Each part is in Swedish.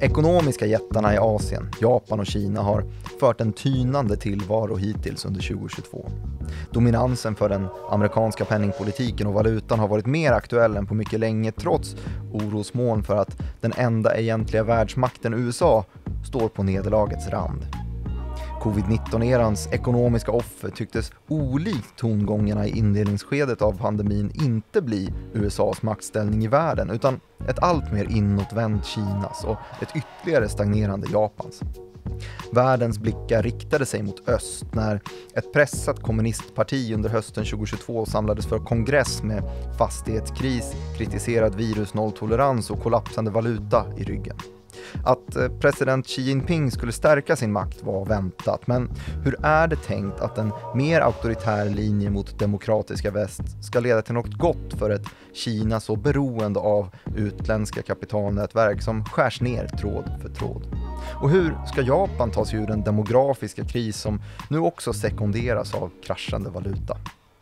De ekonomiska jättarna i Asien, Japan och Kina har fört en tynande tillvaro hittills under 2022. Dominansen för den amerikanska penningpolitiken och valutan har varit mer aktuell än på mycket länge trots orosmoln för att den enda egentliga världsmakten USA står på nederlagets rand. Covid-19-erans ekonomiska offer tycktes olikt tongångarna i indelningsskedet av pandemin inte bli USAs maktställning i världen utan ett alltmer inåtvänt Kinas och ett ytterligare stagnerande Japans. Världens blickar riktade sig mot öst när ett pressat kommunistparti under hösten 2022 samlades för kongress med fastighetskris, kritiserad virusnolltolerans och kollapsande valuta i ryggen. Att eh, president Xi Jinping skulle stärka sin makt var väntat, men hur är det tänkt att en mer auktoritär linje mot demokratiska väst ska leda till något gott för ett Kina så beroende av utländska kapitalnätverk som skärs ner tråd för tråd? Och hur ska Japan ta sig ur den demografiska kris som nu också sekunderas av kraschande valuta?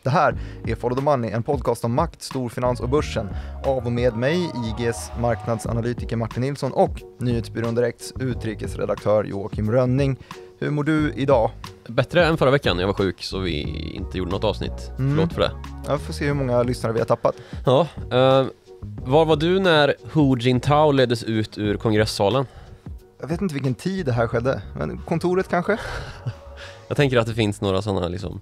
Det här är Follow the Money, en podcast om makt, storfinans och börsen av och med mig, IGs marknadsanalytiker Martin Nilsson och nyhetsbyrån Direkts utrikesredaktör Joakim Rönning. Hur mår du idag? Bättre än förra veckan, jag var sjuk så vi inte gjorde något avsnitt. Mm. Förlåt för det. Jag får se hur många lyssnare vi har tappat. Ja, eh, var var du när Hu Jintao leddes ut ur kongressalen? Jag vet inte vilken tid det här skedde, men kontoret kanske? jag tänker att det finns några sådana liksom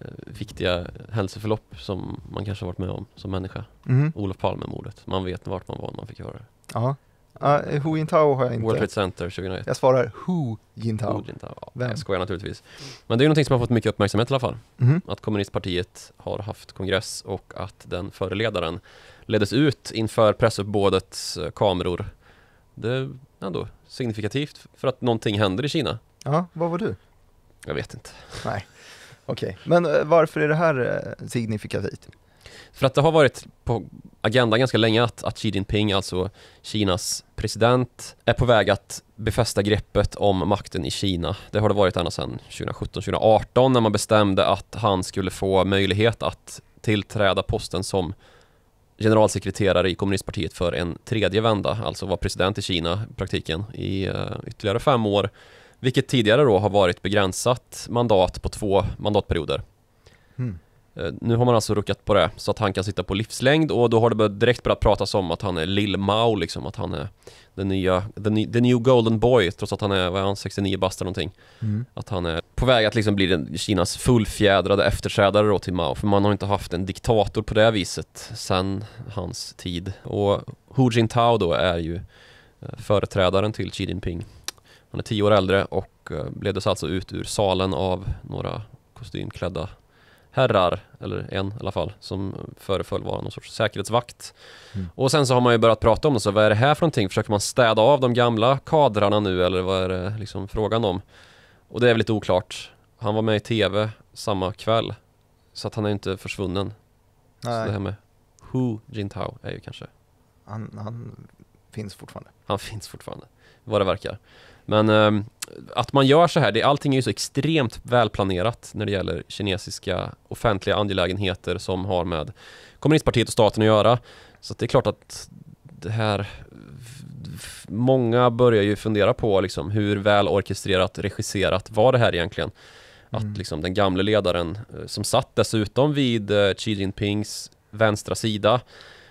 Eh, viktiga händelseförlopp som man kanske varit med om som människa. Mm. Olof Palme-mordet, man vet vart man var när man fick höra det. Ja. Uh, Hu Jintao har jag inte. World Trade Center 2001. Jag svarar Hu Jintao. Hu Jintao. Ja, Vem? Jag skojar naturligtvis. Men det är ju någonting som har fått mycket uppmärksamhet i alla fall. Mm. Att kommunistpartiet har haft kongress och att den före ledaren leddes ut inför pressuppbådets eh, kameror. Det är ändå signifikativt för att någonting händer i Kina. Ja, vad var du? Jag vet inte. Nej. Okej, okay. men eh, varför är det här eh, signifikativt? För att det har varit på agendan ganska länge att, att Xi Jinping, alltså Kinas president, är på väg att befästa greppet om makten i Kina. Det har det varit ända sedan 2017-2018 när man bestämde att han skulle få möjlighet att tillträda posten som generalsekreterare i kommunistpartiet för en tredje vända, alltså vara president i Kina i praktiken i eh, ytterligare fem år vilket tidigare då har varit begränsat mandat på två mandatperioder. Mm. Nu har man alltså ruckat på det så att han kan sitta på livslängd och då har det direkt börjat pratas om att han är Lil Mao liksom, att han är den nya, the, the new golden boy trots att han är, vad är han, 69 bast eller någonting. Mm. Att han är på väg att liksom bli den, Kinas fullfjädrade efterträdare då till Mao, för man har inte haft en diktator på det viset sedan hans tid. Och Hu Jintao då är ju eh, företrädaren till Xi Jinping. Han är tio år äldre och eh, leddes alltså ut ur salen av några kostymklädda herrar, eller en i alla fall, som föreföll vara någon sorts säkerhetsvakt. Mm. Och sen så har man ju börjat prata om det, så vad är det här för någonting? Försöker man städa av de gamla kadrarna nu eller vad är det liksom frågan om? Och det är väl lite oklart. Han var med i tv samma kväll, så att han är inte försvunnen. Nej. Så det här med Hu Jintao är ju kanske... Han, han finns fortfarande. Han finns fortfarande, vad det verkar. Men eh, att man gör så här, det, allting är ju så extremt välplanerat när det gäller kinesiska offentliga angelägenheter som har med kommunistpartiet och staten att göra. Så att det är klart att det här Många börjar ju fundera på liksom hur väl orkestrerat, regisserat var det här egentligen? Att mm. liksom den gamle ledaren eh, som satt dessutom vid eh, Xi Jinpings vänstra sida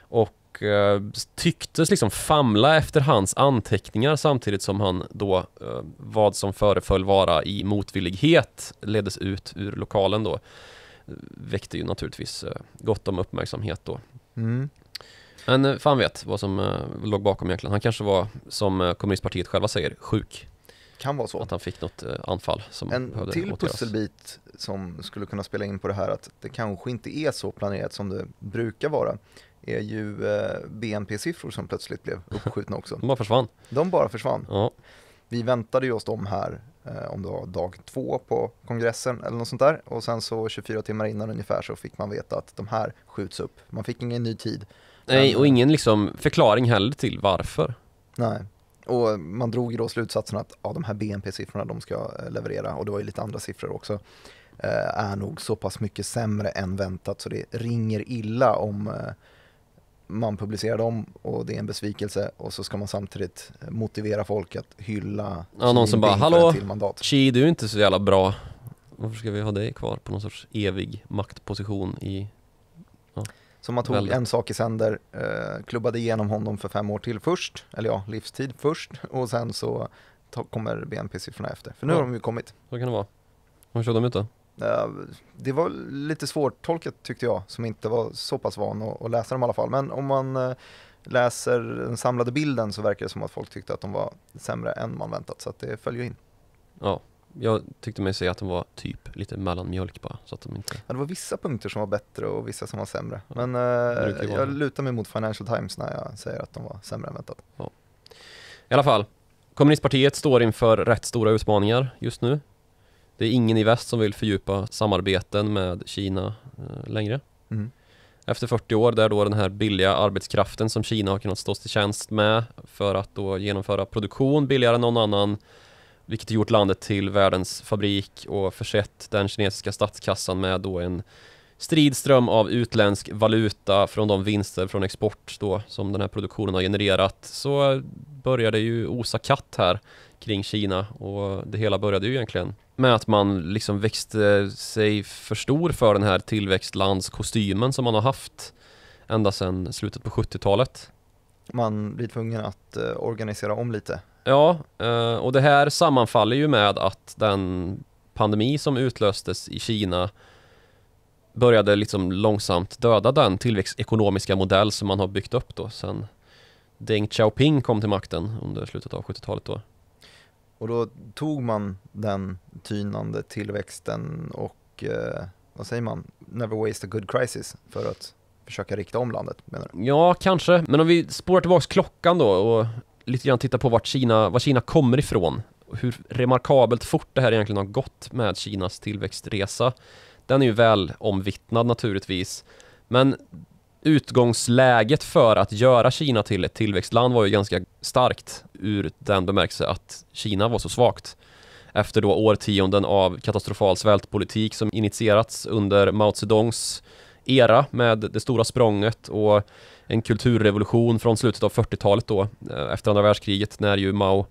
och och eh, tycktes liksom famla efter hans anteckningar samtidigt som han då, eh, vad som föreföll vara i motvillighet, leddes ut ur lokalen då. Väckte ju naturligtvis eh, gott om uppmärksamhet då. Mm. Men fan vet vad som låg bakom egentligen. Han kanske var, som kommunistpartiet själva säger, sjuk. Kan vara så. Att han fick något anfall som En till åtgärdas. pusselbit som skulle kunna spela in på det här att det kanske inte är så planerat som det brukar vara är ju eh, BNP-siffror som plötsligt blev uppskjutna också. De bara försvann. De bara försvann. Ja. Vi väntade ju oss dem här, eh, om det var dag två på kongressen eller något sånt där. Och sen så 24 timmar innan ungefär så fick man veta att de här skjuts upp. Man fick ingen ny tid. Nej, och ingen liksom förklaring heller till varför. Nej. Och man drog ju då slutsatsen att ja, de här BNP-siffrorna de ska eh, leverera, och det var ju lite andra siffror också, är nog så pass mycket sämre än väntat så det ringer illa om man publicerar dem och det är en besvikelse och så ska man samtidigt motivera folk att hylla Ja, någon som bara ”Hallå, Chi, du är inte så jävla bra. Varför ska vi ha dig kvar på någon sorts evig maktposition i...” ja. Så man tog Väldigt. en sak i sänder, eh, klubbade igenom honom för fem år till först, eller ja, livstid först, och sen så kommer BNP-siffrorna efter. För nu ja. har de ju kommit. Så kan det vara. Hur kör de ut då? Eh, det var lite svårtolkat tyckte jag, som inte var så pass van att läsa dem i alla fall. Men om man eh, läser den samlade bilden så verkar det som att folk tyckte att de var sämre än man väntat, så att det följer in. Ja, jag tyckte mig se att de var typ lite mellanmjölk bara. Så att de inte... Ja, det var vissa punkter som var bättre och vissa som var sämre. Men eh, jag lutar mig mot Financial Times när jag säger att de var sämre än väntat. Ja. I alla fall, kommunistpartiet står inför rätt stora utmaningar just nu. Det är ingen i väst som vill fördjupa samarbeten med Kina eh, längre. Mm. Efter 40 år där då den här billiga arbetskraften som Kina har kunnat stå till tjänst med för att då genomföra produktion billigare än någon annan vilket gjort landet till världens fabrik och försett den kinesiska statskassan med då en stridström av utländsk valuta från de vinster från export då som den här produktionen har genererat så började ju osa katt här kring Kina och det hela började ju egentligen med att man liksom växte sig för stor för den här tillväxtlandskostymen som man har haft ända sedan slutet på 70-talet. Man blir tvungen att eh, organisera om lite. Ja, eh, och det här sammanfaller ju med att den pandemi som utlöstes i Kina började liksom långsamt döda den tillväxtekonomiska modell som man har byggt upp då sen Deng Xiaoping kom till makten under slutet av 70-talet då. Och då tog man den tynande tillväxten och eh, vad säger man, never waste a good crisis för att försöka rikta om landet menar du? Ja, kanske, men om vi spårar tillbaks klockan då och lite grann tittar på vart Kina, var Kina kommer ifrån hur remarkabelt fort det här egentligen har gått med Kinas tillväxtresa den är ju väl omvittnad naturligtvis. Men utgångsläget för att göra Kina till ett tillväxtland var ju ganska starkt ur den bemärkelse att Kina var så svagt. Efter då årtionden av katastrofal svältpolitik som initierats under Mao Zedongs era med det stora språnget och en kulturrevolution från slutet av 40-talet då eh, efter andra världskriget när ju Mao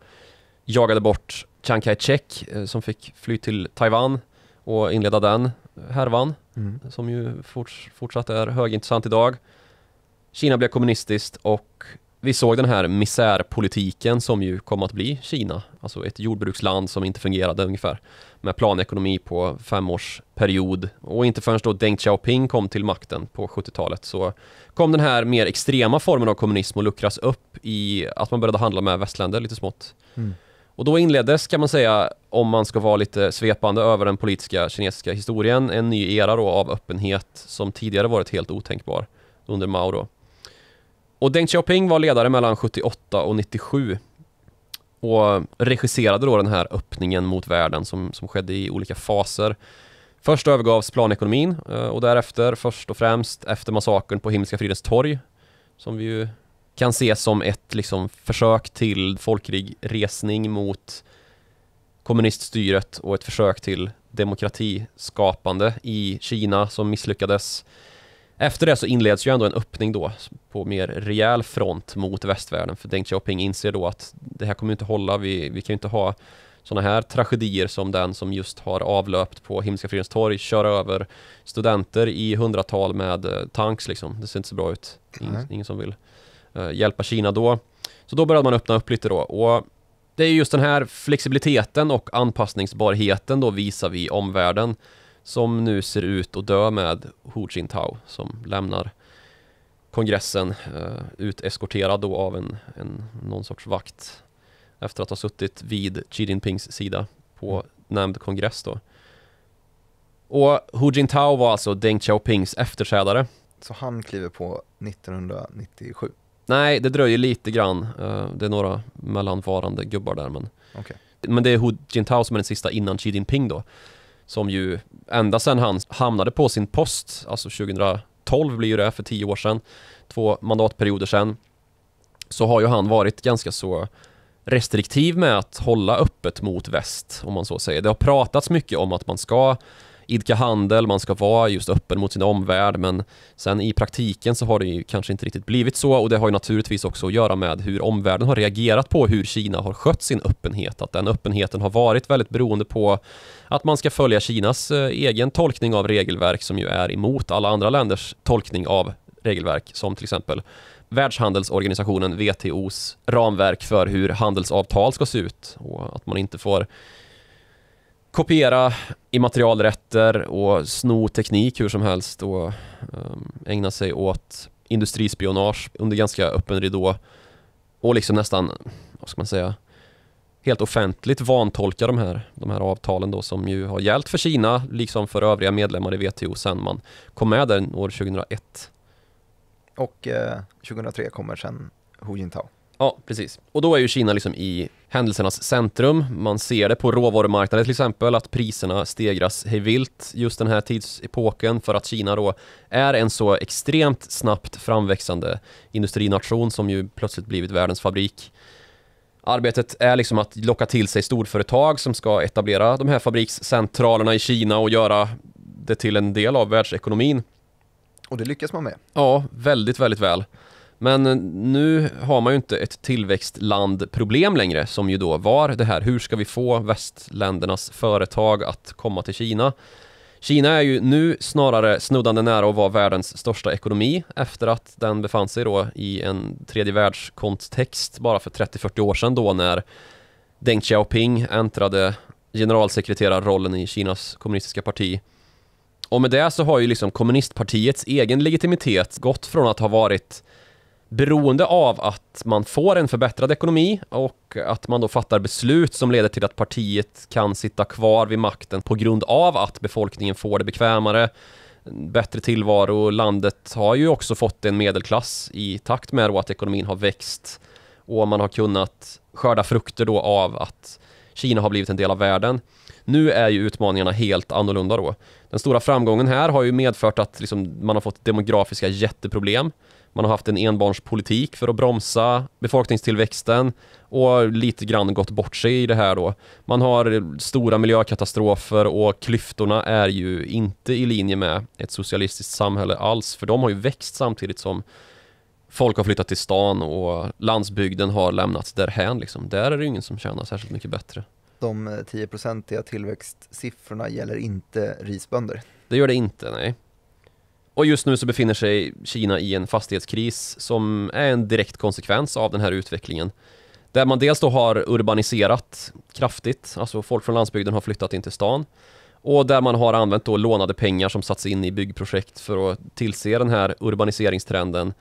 jagade bort Chiang Kai-shek eh, som fick fly till Taiwan och inleda den härvan, mm. som ju forts, fortsatt är högintressant idag. Kina blev kommunistiskt och vi såg den här misärpolitiken som ju kom att bli Kina. Alltså ett jordbruksland som inte fungerade ungefär. Med planekonomi på femårsperiod. Och inte förrän då Deng Xiaoping kom till makten på 70-talet så kom den här mer extrema formen av kommunism att luckras upp i att man började handla med västländer lite smått. Mm. Och då inleddes, kan man säga, om man ska vara lite svepande över den politiska kinesiska historien, en ny era då av öppenhet som tidigare varit helt otänkbar under Mao då. Och Deng Xiaoping var ledare mellan 78 och 97 och regisserade då den här öppningen mot världen som, som skedde i olika faser. Först övergavs planekonomin eh, och därefter först och främst efter massakern på Himmelska fridens torg som vi ju kan ses som ett liksom, försök till resning mot kommuniststyret och ett försök till demokratiskapande i Kina som misslyckades. Efter det så inleds ju ändå en öppning då på mer rejäl front mot västvärlden för Deng Xiaoping inser då att det här kommer inte hålla, vi, vi kan ju inte ha sådana här tragedier som den som just har avlöpt på Himmelska fridens torg, köra över studenter i hundratal med eh, tanks liksom. Det ser inte så bra ut. Ingen, ingen som vill Eh, hjälpa Kina då. Så då började man öppna upp lite då. Och det är just den här flexibiliteten och anpassningsbarheten då visar vi omvärlden som nu ser ut att dö med Hu Jintao som lämnar kongressen uh, uteskorterad då av en, en, någon sorts vakt efter att ha suttit vid Xi Jinpings sida på nämnd kongress då. Och Hu Jintao var alltså Deng Xiaopings efterträdare. Så han kliver på 1997? Nej, det dröjer lite grann. Eh, det är några mellanvarande gubbar där men... Okay. Men det är Hu Jintao som är den sista innan Xi Jinping då. Som ju, ända sedan han hamnade på sin post, alltså 2012 blir ju det, för tio år sedan, två mandatperioder sedan, så har ju han varit ganska så restriktiv med att hålla öppet mot väst, om man så säger. Det har pratats mycket om att man ska idka handel, man ska vara just öppen mot sin omvärld men sen i praktiken så har det ju kanske inte riktigt blivit så och det har ju naturligtvis också att göra med hur omvärlden har reagerat på hur Kina har skött sin öppenhet. Att den öppenheten har varit väldigt beroende på att man ska följa Kinas eh, egen tolkning av regelverk som ju är emot alla andra länders tolkning av regelverk som till exempel Världshandelsorganisationen WTOs ramverk för hur handelsavtal ska se ut och att man inte får kopiera immaterialrätter och sno teknik hur som helst och ehm, ägna sig åt industrispionage under ganska öppen ridå och liksom nästan, vad ska man säga, helt offentligt vantolka de här, de här avtalen då som ju har gällt för Kina liksom för övriga medlemmar i WTO sen man kom med där år 2001. Och eh, 2003 kommer sen Hu Jintao. Ja, precis. Och då är ju Kina liksom i händelsernas centrum. Man ser det på råvarumarknaden till exempel, att priserna stegras hejvilt just den här tidsepoken för att Kina då är en så extremt snabbt framväxande industrination som ju plötsligt blivit världens fabrik. Arbetet är liksom att locka till sig storföretag som ska etablera de här fabrikscentralerna i Kina och göra det till en del av världsekonomin. Och det lyckas man med? Ja, väldigt, väldigt väl. Men eh, nu har man ju inte ett tillväxtlandproblem längre som ju då var det här hur ska vi få västländernas företag att komma till Kina? Kina är ju nu snarare snuddande nära att vara världens största ekonomi efter att den befann sig då i en tredje världskontext bara för 30-40 år sedan då när Deng Xiaoping äntrade generalsekreterarrollen i Kinas kommunistiska parti. Och med det så har ju liksom kommunistpartiets egen legitimitet gått från att ha varit beroende av att man får en förbättrad ekonomi och att man då fattar beslut som leder till att partiet kan sitta kvar vid makten på grund av att befolkningen får det bekvämare, bättre tillvaro. Landet har ju också fått en medelklass i takt med att ekonomin har växt och man har kunnat skörda frukter då av att Kina har blivit en del av världen. Nu är ju utmaningarna helt annorlunda då. Den stora framgången här har ju medfört att liksom man har fått demografiska jätteproblem. Man har haft en enbarnspolitik för att bromsa befolkningstillväxten och lite grann gått bort sig i det här då. Man har stora miljökatastrofer och klyftorna är ju inte i linje med ett socialistiskt samhälle alls, för de har ju växt samtidigt som folk har flyttat till stan och landsbygden har lämnats därhän. Liksom. Där är det ingen som tjänar särskilt mycket bättre. De 10-procentiga eh, tillväxtsiffrorna gäller inte risbönder. Det gör det inte, nej. Och just nu så befinner sig Kina i en fastighetskris som är en direkt konsekvens av den här utvecklingen. Där man dels då har urbaniserat kraftigt, alltså folk från landsbygden har flyttat in till stan. Och där man har använt då lånade pengar som satts in i byggprojekt för att tillse den här urbaniseringstrenden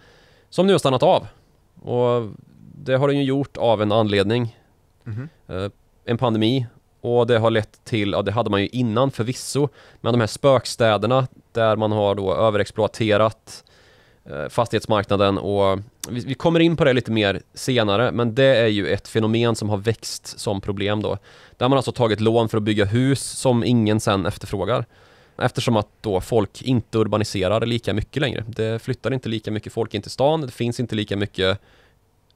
som nu har stannat av. Och det har den ju gjort av en anledning. Mm -hmm. En pandemi och det har lett till, ja det hade man ju innan förvisso, men de här spökstäderna där man har då överexploaterat eh, fastighetsmarknaden och vi, kommer in på det lite mer senare, men det är ju ett fenomen som har växt som problem då. Där man alltså tagit lån för att bygga hus som ingen sen efterfrågar. Eftersom att då folk inte urbaniserar lika mycket längre. Det flyttar inte lika mycket folk in till stan, det finns inte lika mycket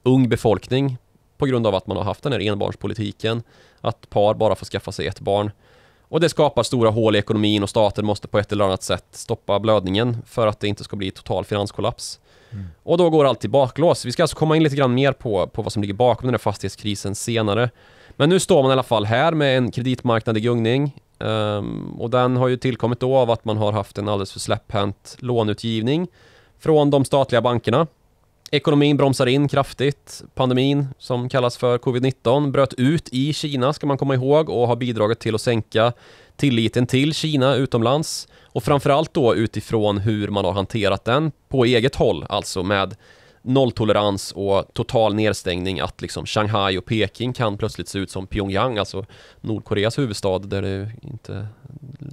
ung befolkning på grund av att man har haft den här enbarnspolitiken att par bara får skaffa sig ett barn. Och det skapar stora hål i ekonomin och staten måste på ett eller annat sätt stoppa blödningen för att det inte ska bli total finanskollaps. Mm. Och då går allt i baklås. Vi ska alltså komma in lite grann mer på, på vad som ligger bakom den här fastighetskrisen senare. Men nu står man i alla fall här med en kreditmarknad i gungning. Um, och den har ju tillkommit då av att man har haft en alldeles för släpphänt låneutgivning från de statliga bankerna Ekonomin bromsar in kraftigt. Pandemin, som kallas för covid-19, bröt ut i Kina ska man komma ihåg och har bidragit till att sänka tilliten till Kina utomlands och framförallt då utifrån hur man har hanterat den på eget håll, alltså med nolltolerans och total nedstängning att liksom Shanghai och Peking kan plötsligt se ut som Pyongyang, alltså Nordkoreas huvudstad där det inte är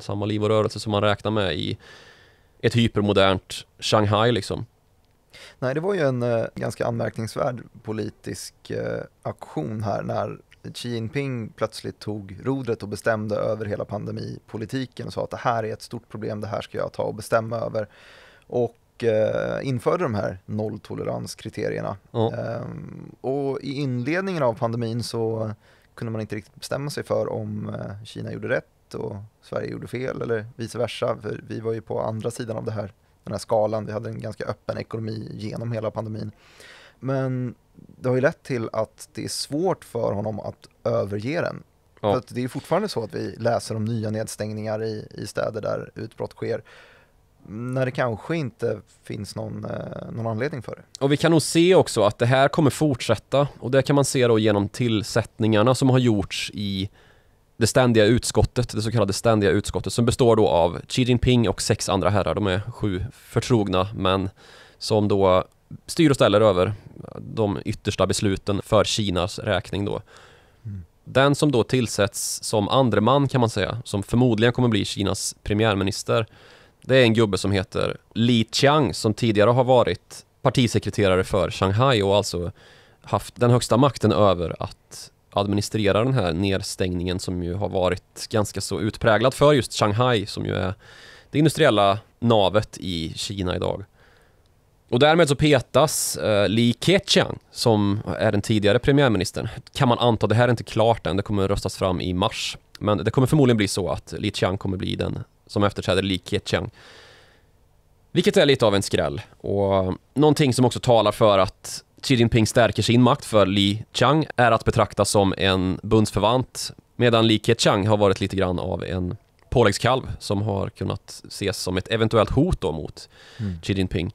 samma liv och rörelse som man räknar med i ett hypermodernt Shanghai liksom. Nej, det var ju en eh, ganska anmärkningsvärd politisk eh, aktion här när Xi Jinping plötsligt tog rodret och bestämde över hela pandemipolitiken och sa att det här är ett stort problem, det här ska jag ta och bestämma över. Och eh, införde de här nolltoleranskriterierna. Ja. Ehm, och i inledningen av pandemin så kunde man inte riktigt bestämma sig för om eh, Kina gjorde rätt och Sverige gjorde fel eller vice versa. För vi var ju på andra sidan av det här den här skalan. Vi hade en ganska öppen ekonomi genom hela pandemin. Men det har ju lett till att det är svårt för honom att överge den. Ja. För det är fortfarande så att vi läser om nya nedstängningar i, i städer där utbrott sker när det kanske inte finns någon, eh, någon anledning för det. Och vi kan nog se också att det här kommer fortsätta och det kan man se då genom tillsättningarna som har gjorts i det ständiga utskottet, det så kallade ständiga utskottet som består då av Xi Jinping och sex andra herrar. De är sju förtrogna män som då styr och ställer över de yttersta besluten för Kinas räkning då. Mm. Den som då tillsätts som andreman kan man säga, som förmodligen kommer bli Kinas premiärminister, det är en gubbe som heter Li Qiang som tidigare har varit partisekreterare för Shanghai och alltså haft den högsta makten över att administrera den här nedstängningen som ju har varit ganska så utpräglad för just Shanghai som ju är det industriella navet i Kina idag. Och därmed så petas eh, Li Keqiang, som är den tidigare premiärministern. Kan man anta, det här är inte klart än, det kommer röstas fram i mars. Men det kommer förmodligen bli så att Li Qiang kommer bli den som efterträder Li Keqiang. Vilket är lite av en skräll och någonting som också talar för att Xi Jinping stärker sin makt för Li Chang är att betrakta som en bundsförvant medan Li Keqiang har varit lite grann av en påläggskalv som har kunnat ses som ett eventuellt hot då mot mm. Xi Jinping.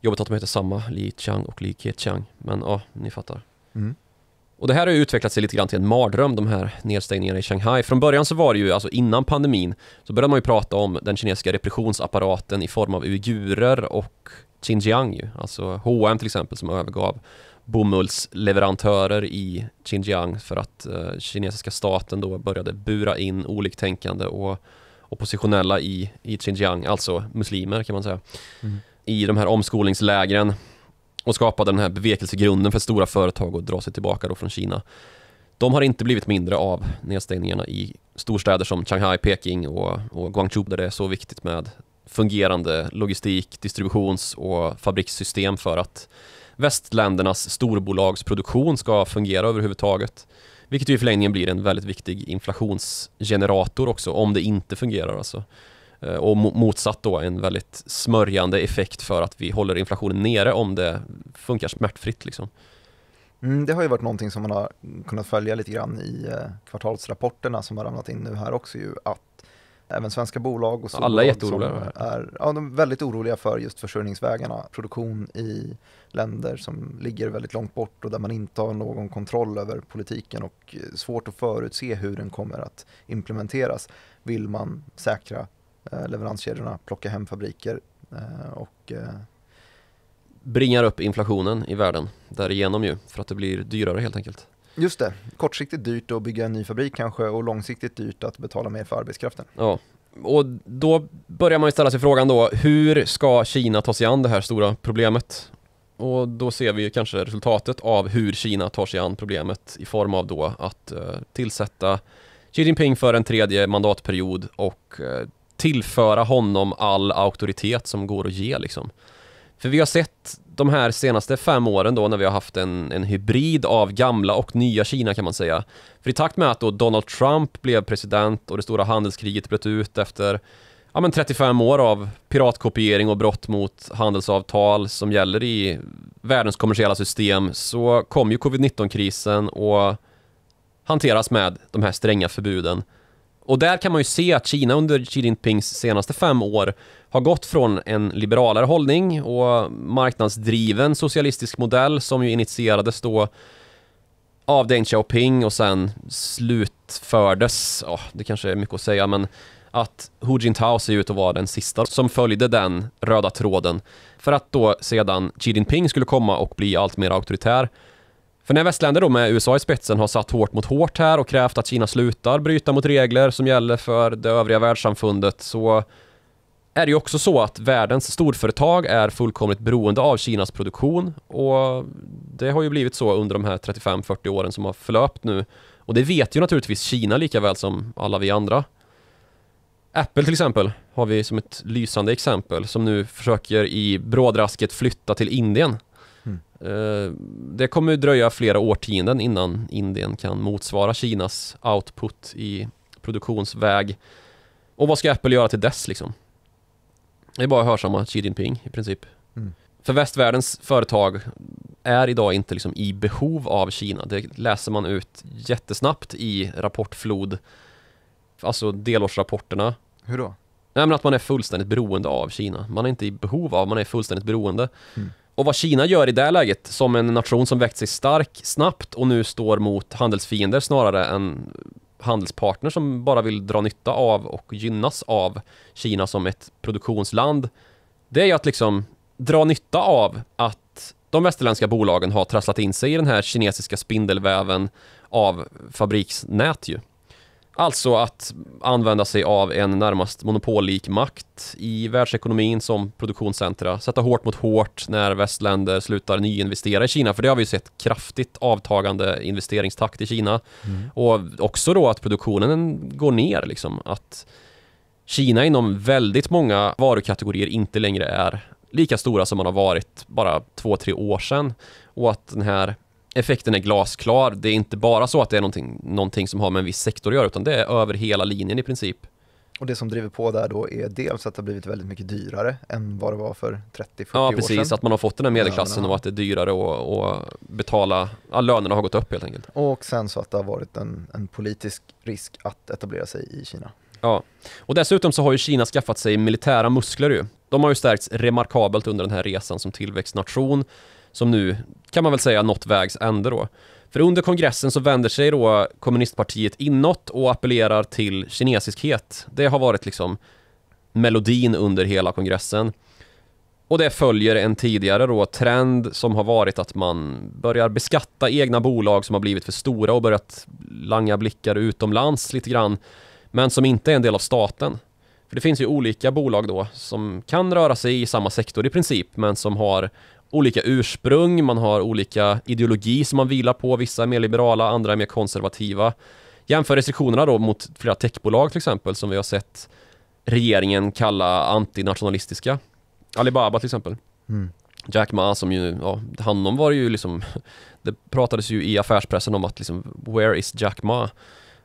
Jobbigt att de heter samma, Li Chang och Li Keqiang, men ja, ni fattar. Mm. Och det här har utvecklat sig lite grann till en mardröm, de här nedstängningarna i Shanghai. Från början så var det ju, alltså innan pandemin, så började man ju prata om den kinesiska repressionsapparaten i form av uigurer och Xinjiang ju. Alltså H&M till exempel som övergav bomullsleverantörer i Xinjiang för att eh, kinesiska staten då började bura in oliktänkande och oppositionella i, i Xinjiang, alltså muslimer kan man säga, mm. i de här omskolningslägren och skapade den här bevekelsegrunden för stora företag att dra sig tillbaka då från Kina. De har inte blivit mindre av nedstängningarna i storstäder som Shanghai, Peking och, och Guangzhou där det är så viktigt med fungerande logistik, distributions och fabrikssystem för att västländernas storbolagsproduktion ska fungera överhuvudtaget. Vilket ju i förlängningen blir en väldigt viktig inflationsgenerator också om det inte fungerar. Alltså. Eh, och motsatt då en väldigt smörjande effekt för att vi håller inflationen nere om det funkar smärtfritt. Liksom. Mm, det har ju varit någonting som man har kunnat följa lite grann i eh, kvartalsrapporterna som har ramlat in nu här också ju att även svenska bolag och så. Alla är jätteoroliga. Är, ja, de är väldigt oroliga för just försörjningsvägarna, produktion i länder som ligger väldigt långt bort och där man inte har någon kontroll över politiken och eh, svårt att förutse hur den kommer att implementeras. Vill man säkra eh, leveranskedjorna, plocka hem fabriker eh, och eh, bringar upp inflationen i världen därigenom ju för att det blir dyrare helt enkelt. Just det, kortsiktigt dyrt att bygga en ny fabrik kanske och långsiktigt dyrt att betala mer för arbetskraften. Ja, och då börjar man ju ställa sig frågan då, hur ska Kina ta sig an det här stora problemet? Och då ser vi kanske resultatet av hur Kina tar sig an problemet i form av då att eh, tillsätta Xi Jinping för en tredje mandatperiod och eh, tillföra honom all auktoritet som går att ge liksom. För vi har sett de här senaste fem åren då när vi har haft en, en hybrid av gamla och nya Kina kan man säga. För i takt med att då Donald Trump blev president och det stora handelskriget bröt ut efter ja, men 35 år av piratkopiering och brott mot handelsavtal som gäller i världens kommersiella system så kom ju covid-19-krisen och hanteras med de här stränga förbuden. Och där kan man ju se att Kina under Xi Jinpings senaste fem år har gått från en liberalare hållning och marknadsdriven socialistisk modell som ju initierades då av Deng Xiaoping och sen slutfördes, ja oh, det kanske är mycket att säga men att Hu Jintao ser ut att vara den sista som följde den röda tråden för att då sedan Xi Jinping skulle komma och bli allt mer auktoritär för när västländer då med USA i spetsen har satt hårt mot hårt här och krävt att Kina slutar bryta mot regler som gäller för det övriga världssamfundet så är det ju också så att världens storföretag är fullkomligt beroende av Kinas produktion och det har ju blivit så under de här 35-40 åren som har förlöpt nu. Och det vet ju naturligtvis Kina lika väl som alla vi andra. Apple till exempel har vi som ett lysande exempel som nu försöker i brådrasket flytta till Indien Eh, det kommer dröja flera årtionden innan Indien kan motsvara Kinas output i produktionsväg. Och vad ska Apple göra till dess liksom? Det är bara att hörsamma Xi Jinping i princip. Mm. För västvärldens företag är idag inte liksom i behov av Kina. Det läser man ut jättesnabbt i rapportflod. Alltså delårsrapporterna. Hur då? Nej men att man är fullständigt beroende av Kina. Man är inte i behov av, man är fullständigt beroende. Mm. Och vad Kina gör i det läget, som en nation som växt sig stark snabbt och nu står mot handelsfiender snarare än handelspartner som bara vill dra nytta av och gynnas av Kina som ett produktionsland. Det är ju att liksom dra nytta av att de västerländska bolagen har trasslat in sig i den här kinesiska spindelväven av fabriksnät ju. Alltså att använda sig av en närmast monopollik makt i världsekonomin som produktionscentra. Sätta hårt mot hårt när västländer slutar nyinvestera i Kina. För det har vi ju sett kraftigt avtagande investeringstakt i Kina. Mm. Och också då att produktionen går ner. Liksom. Att Kina inom väldigt många varukategorier inte längre är lika stora som man har varit bara två, tre år sedan. Och att den här effekten är glasklar. Det är inte bara så att det är någonting, någonting som har med en viss sektor att göra, utan det är över hela linjen i princip. Och det som driver på där då är dels att det har blivit väldigt mycket dyrare än vad det var för 30-40 ja, år sedan. Ja, precis. Att man har fått den här medelklassen och att det är dyrare att, att betala. Ja, lönerna har gått upp helt enkelt. Och sen så att det har varit en, en politisk risk att etablera sig i Kina. Ja, och dessutom så har ju Kina skaffat sig militära muskler ju. De har ju stärkts remarkabelt under den här resan som tillväxtnation som nu, kan man väl säga, nått vägs ände då. För under kongressen så vänder sig då kommunistpartiet inåt och appellerar till kinesiskhet. Det har varit liksom melodin under hela kongressen. Och det följer en tidigare då trend som har varit att man börjar beskatta egna bolag som har blivit för stora och börjat langa blickar utomlands lite grann. Men som inte är en del av staten. För det finns ju olika bolag då som kan röra sig i samma sektor i princip men som har olika ursprung, man har olika ideologi som man vilar på, vissa är mer liberala, andra är mer konservativa. Jämför restriktionerna då mot flera techbolag till exempel som vi har sett regeringen kalla antinationalistiska. Alibaba till exempel. Mm. Jack Ma som ju, ja, honom var det ju liksom, det pratades ju i affärspressen om att liksom, where is Jack Ma?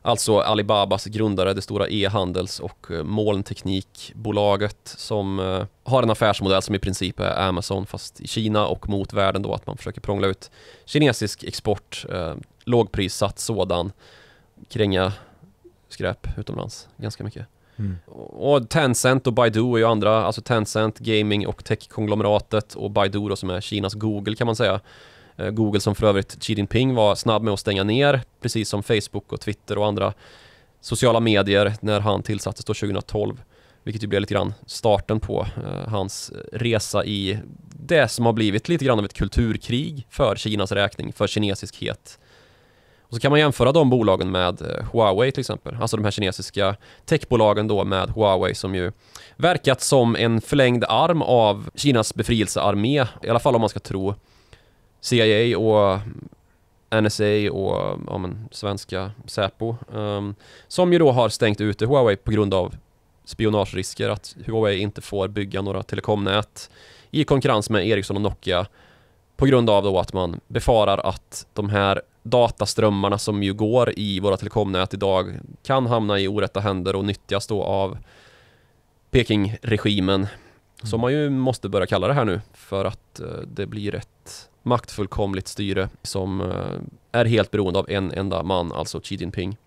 Alltså Alibabas grundare, det stora e-handels och eh, molnteknikbolaget som eh, har en affärsmodell som i princip är Amazon fast i Kina och mot världen då att man försöker prångla ut kinesisk export, eh, lågprissatt sådan, kränga skräp utomlands ganska mycket. Mm. Och Tencent och Baidu är ju andra, alltså Tencent, gaming och techkonglomeratet och Baidu då som är Kinas Google kan man säga Eh, Google som för övrigt Xi Jinping var snabb med att stänga ner, precis som Facebook och Twitter och andra sociala medier när han tillsattes då 2012. Vilket ju blev lite grann starten på eh, hans resa i det som har blivit lite grann av ett kulturkrig för Kinas räkning, för kinesiskhet. Och så kan man jämföra de bolagen med eh, Huawei till exempel. Alltså de här kinesiska techbolagen då med Huawei som ju verkat som en förlängd arm av Kinas befrielsearmé. I alla fall om man ska tro CIA och NSA och ja, men, svenska Säpo. Um, som ju då har stängt ute Huawei på grund av spionagerisker. Att Huawei inte får bygga några telekomnät i konkurrens med Ericsson och Nokia. På grund av då att man befarar att de här dataströmmarna som ju går i våra telekomnät idag kan hamna i orätta händer och nyttjas då av Pekingregimen. Mm. Som man ju måste börja kalla det här nu för att eh, det blir ett maktfullkomligt styre som eh, är helt beroende av en enda man, alltså Xi Jinping.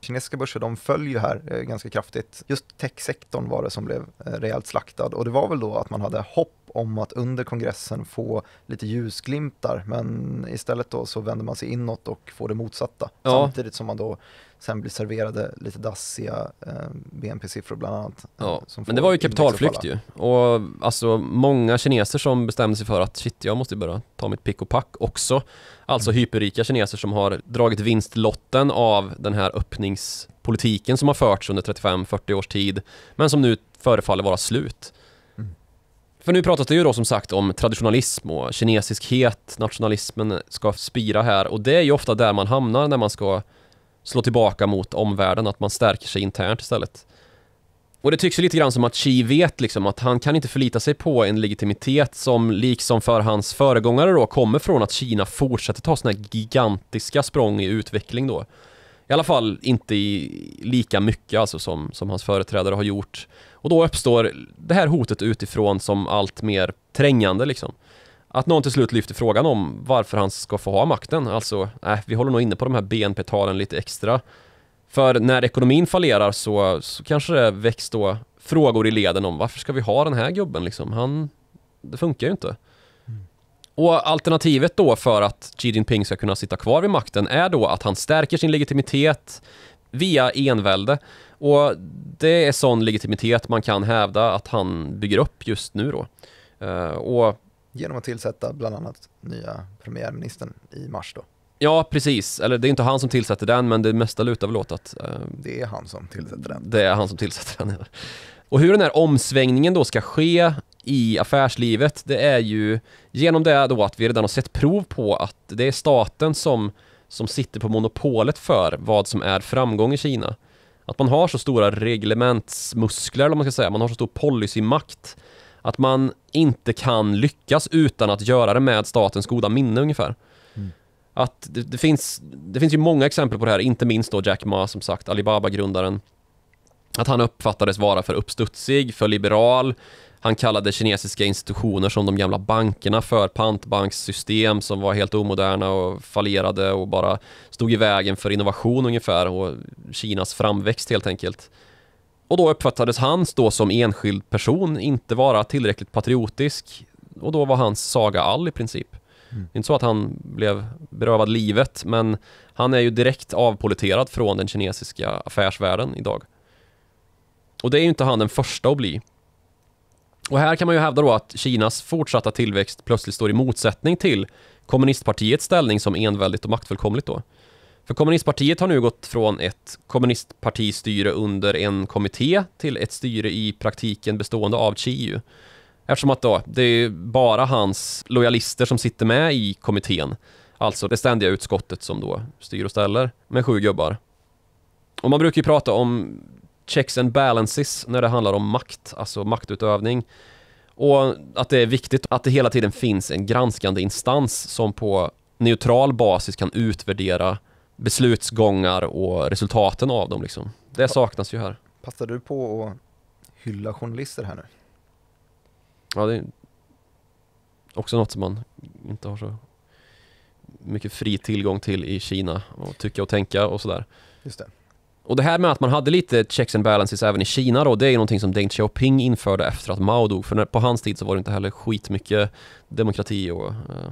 Kinesiska börser de föll ju här eh, ganska kraftigt. Just techsektorn var det som blev eh, rejält slaktad och det var väl då att man hade hopp om att under kongressen få lite ljusglimtar men istället då så vänder man sig inåt och får det motsatta. Ja. Samtidigt som man då sen blir serverade lite dassiga eh, BNP-siffror bland annat. Eh, ja, men det var ju kapitalflykt ju. Och alltså många kineser som bestämde sig för att shit, jag måste börja ta mitt pick och pack också. Alltså mm. hyperrika kineser som har dragit vinstlotten av den här öppningspolitiken som har förts under 35-40 års tid, men som nu förefaller vara slut. Mm. För nu pratas det ju då som sagt om traditionalism och kinesiskhet, nationalismen ska spira här och det är ju ofta där man hamnar när man ska slå tillbaka mot omvärlden, att man stärker sig internt istället. Och det tycks ju lite grann som att Xi vet liksom att han kan inte förlita sig på en legitimitet som liksom för hans föregångare då kommer från att Kina fortsätter ta sådana här gigantiska språng i utveckling då. I alla fall inte i lika mycket alltså som, som hans företrädare har gjort. Och då uppstår det här hotet utifrån som allt mer trängande liksom. Att någon till slut lyfter frågan om varför han ska få ha makten, alltså, äh, vi håller nog inne på de här BNP-talen lite extra. För när ekonomin fallerar så, så kanske det väcks då frågor i leden om varför ska vi ha den här gubben liksom? Han, det funkar ju inte. Mm. Och alternativet då för att Xi Jinping ska kunna sitta kvar vid makten är då att han stärker sin legitimitet via envälde. Och det är sån legitimitet man kan hävda att han bygger upp just nu då. Eh, och Genom att tillsätta bland annat nya premiärministern i mars då. Ja, precis. Eller det är inte han som tillsätter den, men det mesta lutar väl åt att... Eh, det är han som tillsätter den. Det är han som tillsätter den, ja. Och hur den här omsvängningen då ska ske i affärslivet, det är ju genom det då att vi redan har sett prov på att det är staten som, som sitter på monopolet för vad som är framgång i Kina. Att man har så stora reglementsmuskler, om man ska säga, man har så stor policymakt att man inte kan lyckas utan att göra det med statens goda minne ungefär. Mm. Att det, det, finns, det finns ju många exempel på det här, inte minst då Jack Ma, som sagt, Alibaba-grundaren. Att han uppfattades vara för uppstudsig, för liberal. Han kallade kinesiska institutioner som de gamla bankerna för pantbankssystem som var helt omoderna och fallerade och bara stod i vägen för innovation ungefär och Kinas framväxt helt enkelt. Och då uppfattades hans då som enskild person inte vara tillräckligt patriotisk. Och då var hans saga all i princip. Mm. Det är inte så att han blev berövad livet, men han är ju direkt avpoliterad från den kinesiska affärsvärlden idag. Och det är ju inte han den första att bli. Och här kan man ju hävda då att Kinas fortsatta tillväxt plötsligt står i motsättning till kommunistpartiets ställning som enväldigt och maktfullkomligt då. För kommunistpartiet har nu gått från ett kommunistpartistyre under en kommitté till ett styre i praktiken bestående av Chiu. Eftersom att då, det är bara hans lojalister som sitter med i kommittén. Alltså det ständiga utskottet som då styr och ställer med sju gubbar. Och man brukar ju prata om checks and balances när det handlar om makt, alltså maktutövning. Och att det är viktigt att det hela tiden finns en granskande instans som på neutral basis kan utvärdera beslutsgångar och resultaten av dem liksom. Det saknas ju här. Passar du på att hylla journalister här nu? Ja, det är också något som man inte har så mycket fri tillgång till i Kina och tycka och tänka och sådär. Just det. Och det här med att man hade lite checks and balances även i Kina då, det är ju någonting som Deng Xiaoping införde efter att Mao dog. För på hans tid så var det inte heller skitmycket demokrati och eh,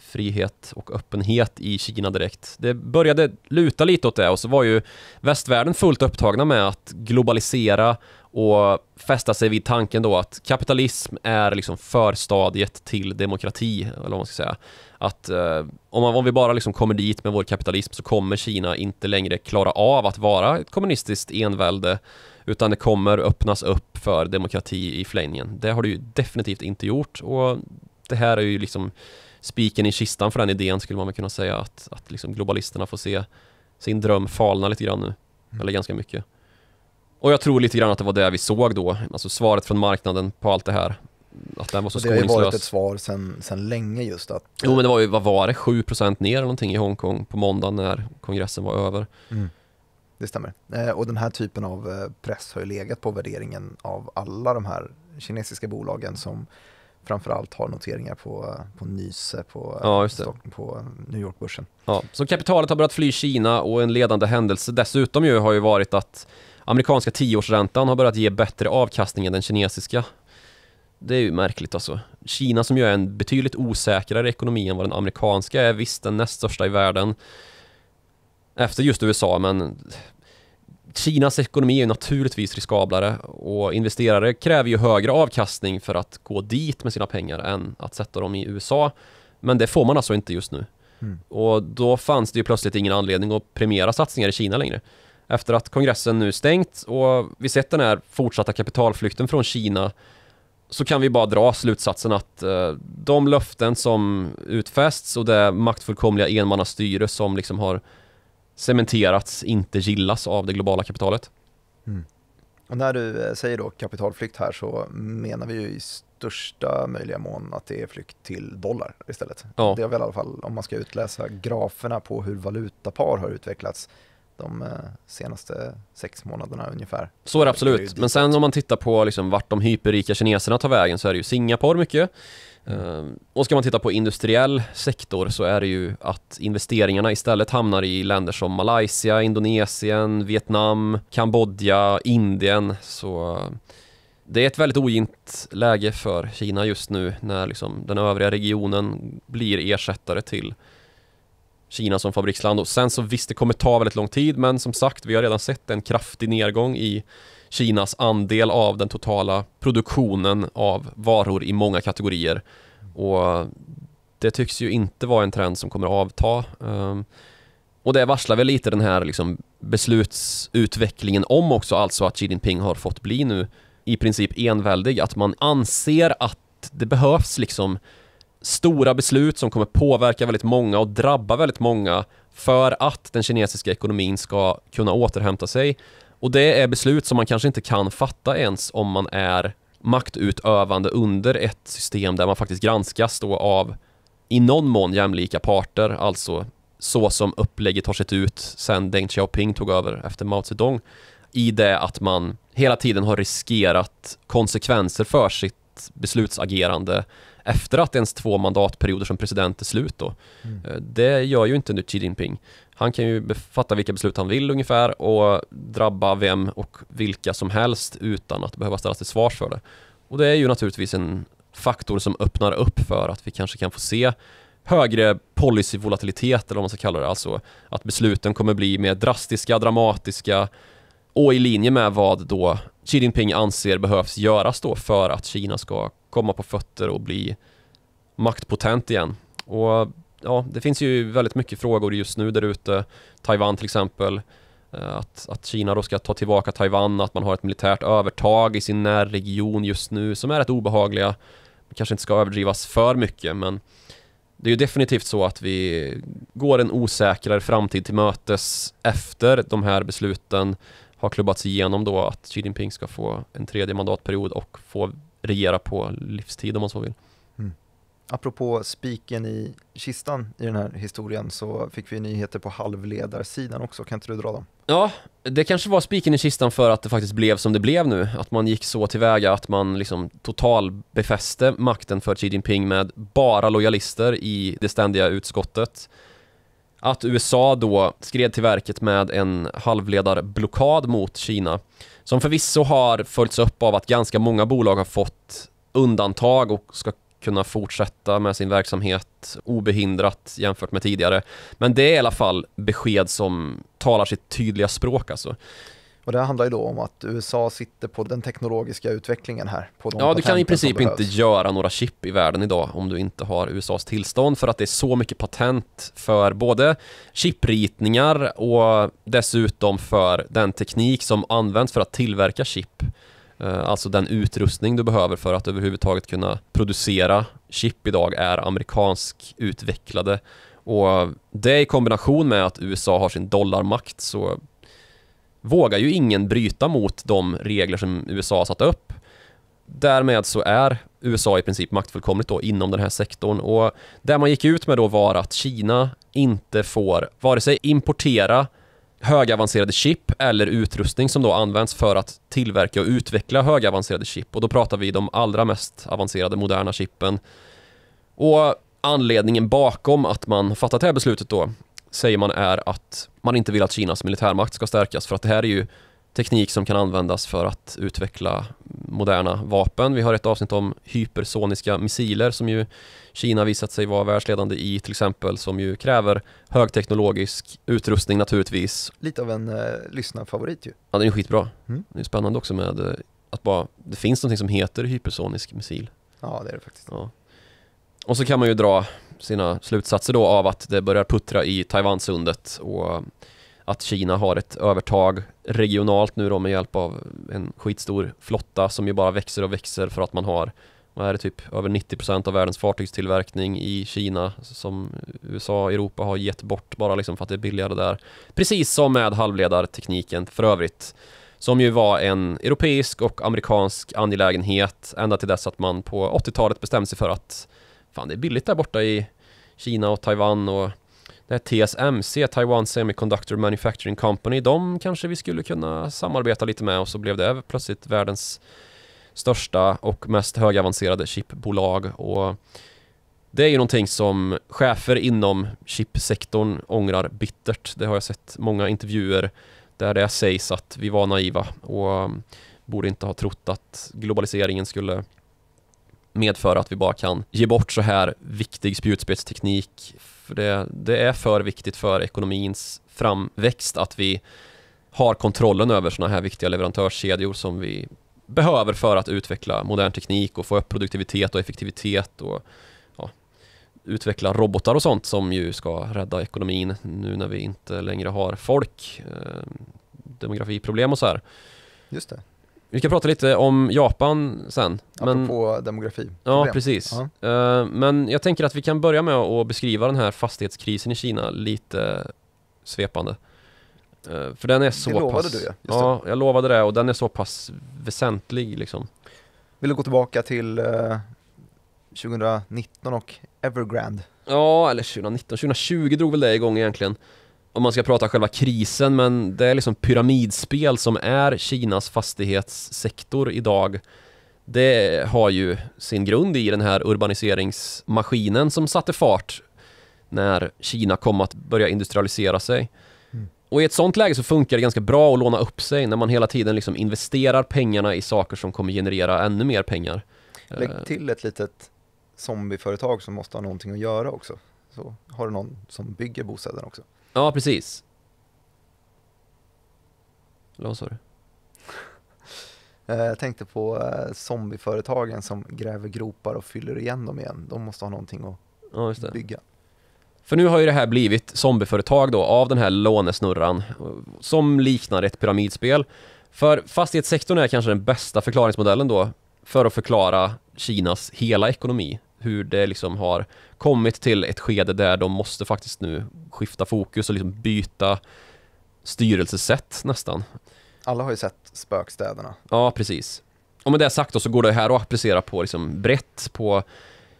frihet och öppenhet i Kina direkt. Det började luta lite åt det och så var ju västvärlden fullt upptagna med att globalisera och fästa sig vid tanken då att kapitalism är liksom förstadiet till demokrati, eller vad man ska säga. Att eh, om, man, om vi bara liksom kommer dit med vår kapitalism så kommer Kina inte längre klara av att vara ett kommunistiskt envälde utan det kommer öppnas upp för demokrati i förlängningen. Det har det ju definitivt inte gjort och det här är ju liksom spiken i kistan för den idén skulle man kunna säga att, att liksom globalisterna får se sin dröm falna lite grann nu. Mm. Eller ganska mycket. Och jag tror lite grann att det var det vi såg då, alltså svaret från marknaden på allt det här. Att den var så skoningslös. Det har ju varit ett svar sen, sen länge just att... Jo men det var ju, vad var det, 7% ner eller någonting i Hongkong på måndag när kongressen var över. Mm. Det stämmer. Eh, och den här typen av eh, press har ju legat på värderingen av alla de här kinesiska bolagen som framförallt har noteringar på, eh, på Nyse på, eh, ja, på eh, New York-börsen. Ja, så kapitalet har börjat fly Kina och en ledande händelse dessutom ju har ju varit att amerikanska tioårsräntan har börjat ge bättre avkastning än den kinesiska. Det är ju märkligt alltså. Kina som ju är en betydligt osäkrare ekonomi än vad den amerikanska är, visst den näst största i världen efter just USA men Kinas ekonomi är naturligtvis riskablare och investerare kräver ju högre avkastning för att gå dit med sina pengar än att sätta dem i USA. Men det får man alltså inte just nu. Mm. Och då fanns det ju plötsligt ingen anledning att premiera satsningar i Kina längre. Efter att kongressen nu stängt och vi sett den här fortsatta kapitalflykten från Kina så kan vi bara dra slutsatsen att eh, de löften som utfästs och det maktfullkomliga enmannastyre som liksom har cementerats, inte gillas av det globala kapitalet. Mm. Och när du eh, säger då kapitalflykt här så menar vi ju i största möjliga mån att det är flykt till dollar istället. Ja. Det är väl i alla fall, om man ska utläsa graferna på hur valutapar har utvecklats de eh, senaste sex månaderna ungefär. Så är det absolut, men sen om man tittar på liksom vart de hyperrika kineserna tar vägen så är det ju Singapore mycket. Ehm, och ska man titta på industriell sektor så är det ju att investeringarna istället hamnar i länder som Malaysia, Indonesien, Vietnam, Kambodja, Indien. Så eh, det är ett väldigt ogint läge för Kina just nu när liksom den övriga regionen blir ersättare till Kina som fabriksland. Och sen så visst, det kommer ta väldigt lång tid, men som sagt, vi har redan sett en kraftig nedgång i Kinas andel av den totala produktionen av varor i många kategorier. Och det tycks ju inte vara en trend som kommer att avta. Ehm, och det varslar väl lite den här liksom beslutsutvecklingen om också, alltså att Xi Jinping har fått bli nu i princip enväldig, att man anser att det behövs liksom stora beslut som kommer påverka väldigt många och drabba väldigt många för att den kinesiska ekonomin ska kunna återhämta sig. Och det är beslut som man kanske inte kan fatta ens om man är maktutövande under ett system där man faktiskt granskas då av i någon mån jämlika parter, alltså så som upplägget har sett ut sen Deng Xiaoping tog över efter Mao Zedong. I det att man hela tiden har riskerat konsekvenser för sitt beslutsagerande efter att ens två mandatperioder som president är slut då. Mm. Eh, det gör ju inte nu Xi Jinping. Han kan ju fatta vilka beslut han vill ungefär och drabba vem och vilka som helst utan att behöva ställas till svars för det. Och det är ju naturligtvis en faktor som öppnar upp för att vi kanske kan få se högre policyvolatilitet eller vad man ska kalla det. Alltså att besluten kommer bli mer drastiska, dramatiska och i linje med vad då Xi Jinping anser behövs göras då för att Kina ska komma på fötter och bli maktpotent igen. Och ja, det finns ju väldigt mycket frågor just nu där ute. Taiwan till exempel. Eh, att, att Kina då ska ta tillbaka Taiwan, att man har ett militärt övertag i sin närregion just nu som är rätt obehagliga. Det Kanske inte ska överdrivas för mycket men det är ju definitivt så att vi går en osäkrare framtid till mötes efter de här besluten har klubbats igenom då att Xi Jinping ska få en tredje mandatperiod och få regera på livstid om man så vill apropå spiken i kistan i den här historien så fick vi nyheter på halvledarsidan också, kan inte du dra dem? Ja, det kanske var spiken i kistan för att det faktiskt blev som det blev nu, att man gick så tillväga att man liksom totalbefäste makten för Xi Jinping med bara lojalister i det ständiga utskottet. Att USA då skred till verket med en halvledarblockad mot Kina, som förvisso har följts upp av att ganska många bolag har fått undantag och ska kunna fortsätta med sin verksamhet obehindrat jämfört med tidigare. Men det är i alla fall besked som talar sitt tydliga språk alltså. Och det handlar ju då om att USA sitter på den teknologiska utvecklingen här. På de ja, du kan i princip inte göra några chip i världen idag om du inte har USAs tillstånd för att det är så mycket patent för både chipritningar och dessutom för den teknik som används för att tillverka chip. Eh, alltså den utrustning du behöver för att överhuvudtaget kunna producera chip idag är amerikansk utvecklade. Och det i kombination med att USA har sin dollarmakt så vågar ju ingen bryta mot de regler som USA har satt upp. Därmed så är USA i princip maktfullkomligt då inom den här sektorn och det man gick ut med då var att Kina inte får vare sig importera högavancerade chip eller utrustning som då används för att tillverka och utveckla högavancerade chip. Och då pratar vi de allra mest avancerade moderna chippen. Och anledningen bakom att man fattat det här beslutet då säger man är att man inte vill att Kinas militärmakt ska stärkas för att det här är ju teknik som kan användas för att utveckla moderna vapen. Vi har ett avsnitt om hypersoniska missiler som ju Kina visat sig vara världsledande i till exempel som ju kräver högteknologisk utrustning naturligtvis. Lite av en eh, lyssnarfavorit ju. Ja, den är skitbra. Mm. Det är spännande också med eh, att bara, det finns någonting som heter hypersonisk missil. Ja, det är det faktiskt. Ja. Och så kan man ju dra sina slutsatser då av att det börjar puttra i Taiwansundet och att Kina har ett övertag regionalt nu då med hjälp av en skitstor flotta som ju bara växer och växer för att man har vad är det typ över 90% av världens fartygstillverkning i Kina som USA och Europa har gett bort bara liksom för att det är billigare där. Precis som med halvledartekniken för övrigt som ju var en europeisk och amerikansk angelägenhet ända till dess att man på 80-talet bestämde sig för att fan det är billigt där borta i Kina och Taiwan och det är TSMC, Taiwan Semiconductor Manufacturing Company, de kanske vi skulle kunna samarbeta lite med och så blev det plötsligt världens största och mest högavancerade chipbolag och det är ju någonting som chefer inom chipsektorn ångrar bittert. Det har jag sett många intervjuer där det sägs att vi var naiva och borde inte ha trott att globaliseringen skulle medföra att vi bara kan ge bort så här viktig spjutspetsteknik för det, det är för viktigt för ekonomins framväxt att vi har kontrollen över sådana här viktiga leverantörskedjor som vi behöver för att utveckla modern teknik och få upp produktivitet och effektivitet och ja, utveckla robotar och sånt som ju ska rädda ekonomin nu när vi inte längre har folk, eh, demografiproblem och så här. Just det. Vi ska prata lite om Japan sen. Apropå men... demografi. Ja, precis. Uh eh, -huh. men jag tänker att vi kan börja med att beskriva den här fastighetskrisen i Kina lite svepande. Eh, för den är så pass.. det lovade pass... du ja. ja, jag lovade det och den är så pass väsentlig liksom. Vill du gå tillbaka till 2019 eh, och Evergrande? Ja, eller 2019, 2020 drog väl det igång egentligen om man ska prata själva krisen, men det är liksom pyramidspel som är Kinas fastighetssektor idag. Det har ju sin grund i den här urbaniseringsmaskinen som satte fart när Kina kom att börja industrialisera sig. Mm. Och i ett sånt läge så funkar det ganska bra att låna upp sig när man hela tiden liksom investerar pengarna i saker som kommer generera ännu mer pengar. Lägg eh. till ett litet zombieföretag som måste ha någonting att göra också. Så har du någon som bygger bostäderna också. Ja, precis. Eller vad sa du? Eh, jag tänkte på eh, zombieföretagen som gräver gropar och fyller igen dem igen. De måste ha någonting att ja, just det. bygga. För nu har ju det här blivit zombieföretag då av den här lånesnurran som liknar ett pyramidspel. För fastighetssektorn är kanske den bästa förklaringsmodellen då för att förklara Kinas hela ekonomi hur det liksom har kommit till ett skede där de måste faktiskt nu skifta fokus och liksom byta styrelsesätt nästan. Alla har ju sett spökstäderna. Ja, precis. Och med det sagt då så går det här att applicera på liksom brett på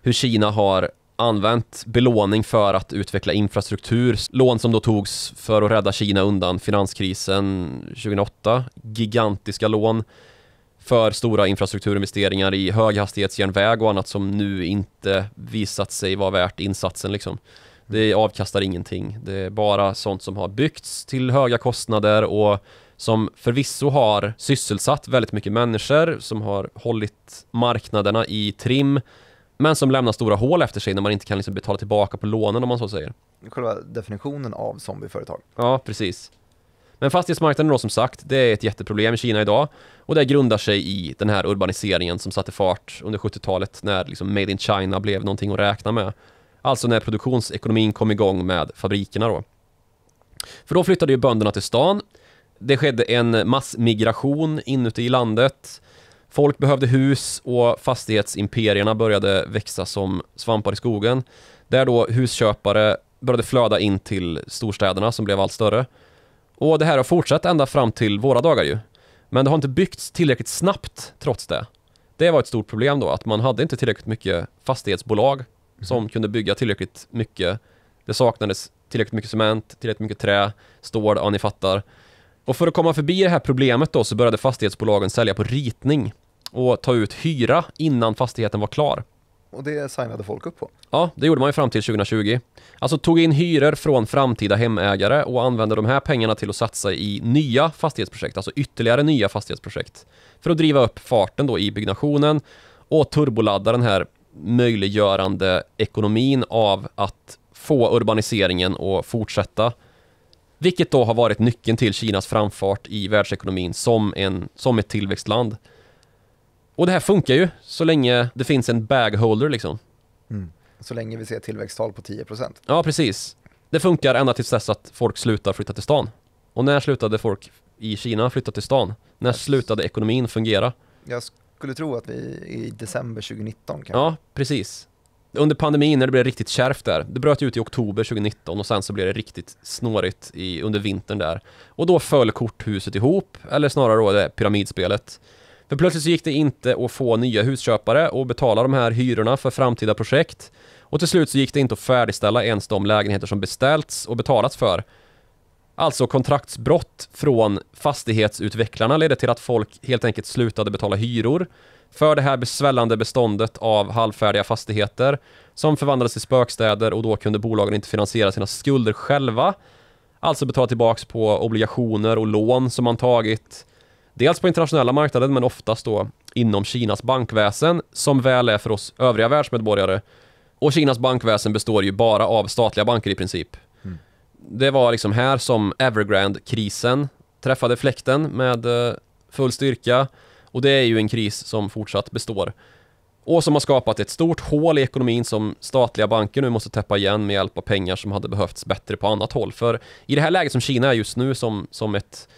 hur Kina har använt belåning för att utveckla infrastruktur. Lån som då togs för att rädda Kina undan finanskrisen 2008. Gigantiska lån för stora infrastrukturinvesteringar i höghastighetsjärnväg och annat som nu inte visat sig vara värt insatsen. Liksom. Det avkastar ingenting. Det är bara sånt som har byggts till höga kostnader och som förvisso har sysselsatt väldigt mycket människor, som har hållit marknaderna i trim, men som lämnar stora hål efter sig när man inte kan liksom betala tillbaka på lånen om man så säger. Själva definitionen av zombieföretag. Ja, precis. Men fastighetsmarknaden då som sagt, det är ett jätteproblem i Kina idag. Och det grundar sig i den här urbaniseringen som satte fart under 70-talet när liksom Made in China blev någonting att räkna med. Alltså när produktionsekonomin kom igång med fabrikerna då. För då flyttade ju bönderna till stan. Det skedde en massmigration inuti i landet. Folk behövde hus och fastighetsimperierna började växa som svampar i skogen. Där då husköpare började flöda in till storstäderna som blev allt större. Och det här har fortsatt ända fram till våra dagar ju. Men det har inte byggts tillräckligt snabbt trots det. Det var ett stort problem då, att man hade inte tillräckligt mycket fastighetsbolag mhm. som kunde bygga tillräckligt mycket. Det saknades tillräckligt mycket cement, tillräckligt mycket trä, stål, ja ni fattar. Och för att komma förbi det här problemet då så började fastighetsbolagen sälja på ritning och ta ut hyra innan fastigheten var klar och det signade folk upp på. Ja, det gjorde man ju fram till 2020. Alltså tog in hyror från framtida hemägare och använde de här pengarna till att satsa i nya fastighetsprojekt, alltså ytterligare nya fastighetsprojekt. För att driva upp farten då i byggnationen och turboladda den här möjliggörande ekonomin av att få urbaniseringen att fortsätta. Vilket då har varit nyckeln till Kinas framfart i världsekonomin som, en, som ett tillväxtland. Och det här funkar ju så länge det finns en bagholder liksom. Mm. Så länge vi ser tillväxttal på 10%. Ja, precis. Det funkar ända tills dess att folk slutar flytta till stan. Och när slutade folk i Kina flytta till stan? När slutade ekonomin fungera? Jag skulle tro att vi i december 2019 kanske. Ja, precis. Under pandemin när det blev riktigt kärvt där. Det bröt ju ut i oktober 2019 och sen så blev det riktigt snårigt i, under vintern där. Och då föll korthuset ihop, eller snarare då det pyramidspelet. För plötsligt så gick det inte att få nya husköpare och betala de här hyrorna för framtida projekt. Och till slut så gick det inte att färdigställa ens de lägenheter som beställts och betalats för. Alltså kontraktsbrott från fastighetsutvecklarna ledde till att folk helt enkelt slutade betala hyror för det här besvällande beståndet av halvfärdiga fastigheter som förvandlades till spökstäder och då kunde bolagen inte finansiera sina skulder själva. Alltså betala tillbaka på obligationer och lån som man tagit Dels på internationella marknaden men oftast då inom Kinas bankväsen som väl är för oss övriga världsmedborgare. Och Kinas bankväsen består ju bara av statliga banker i princip. Mm. Det var liksom här som Evergrande-krisen träffade fläkten med eh, full styrka och det är ju en kris som fortsatt består. Och som har skapat ett stort hål i ekonomin som statliga banker nu måste täppa igen med hjälp av pengar som hade behövts bättre på annat håll. För i det här läget som Kina är just nu som, som ett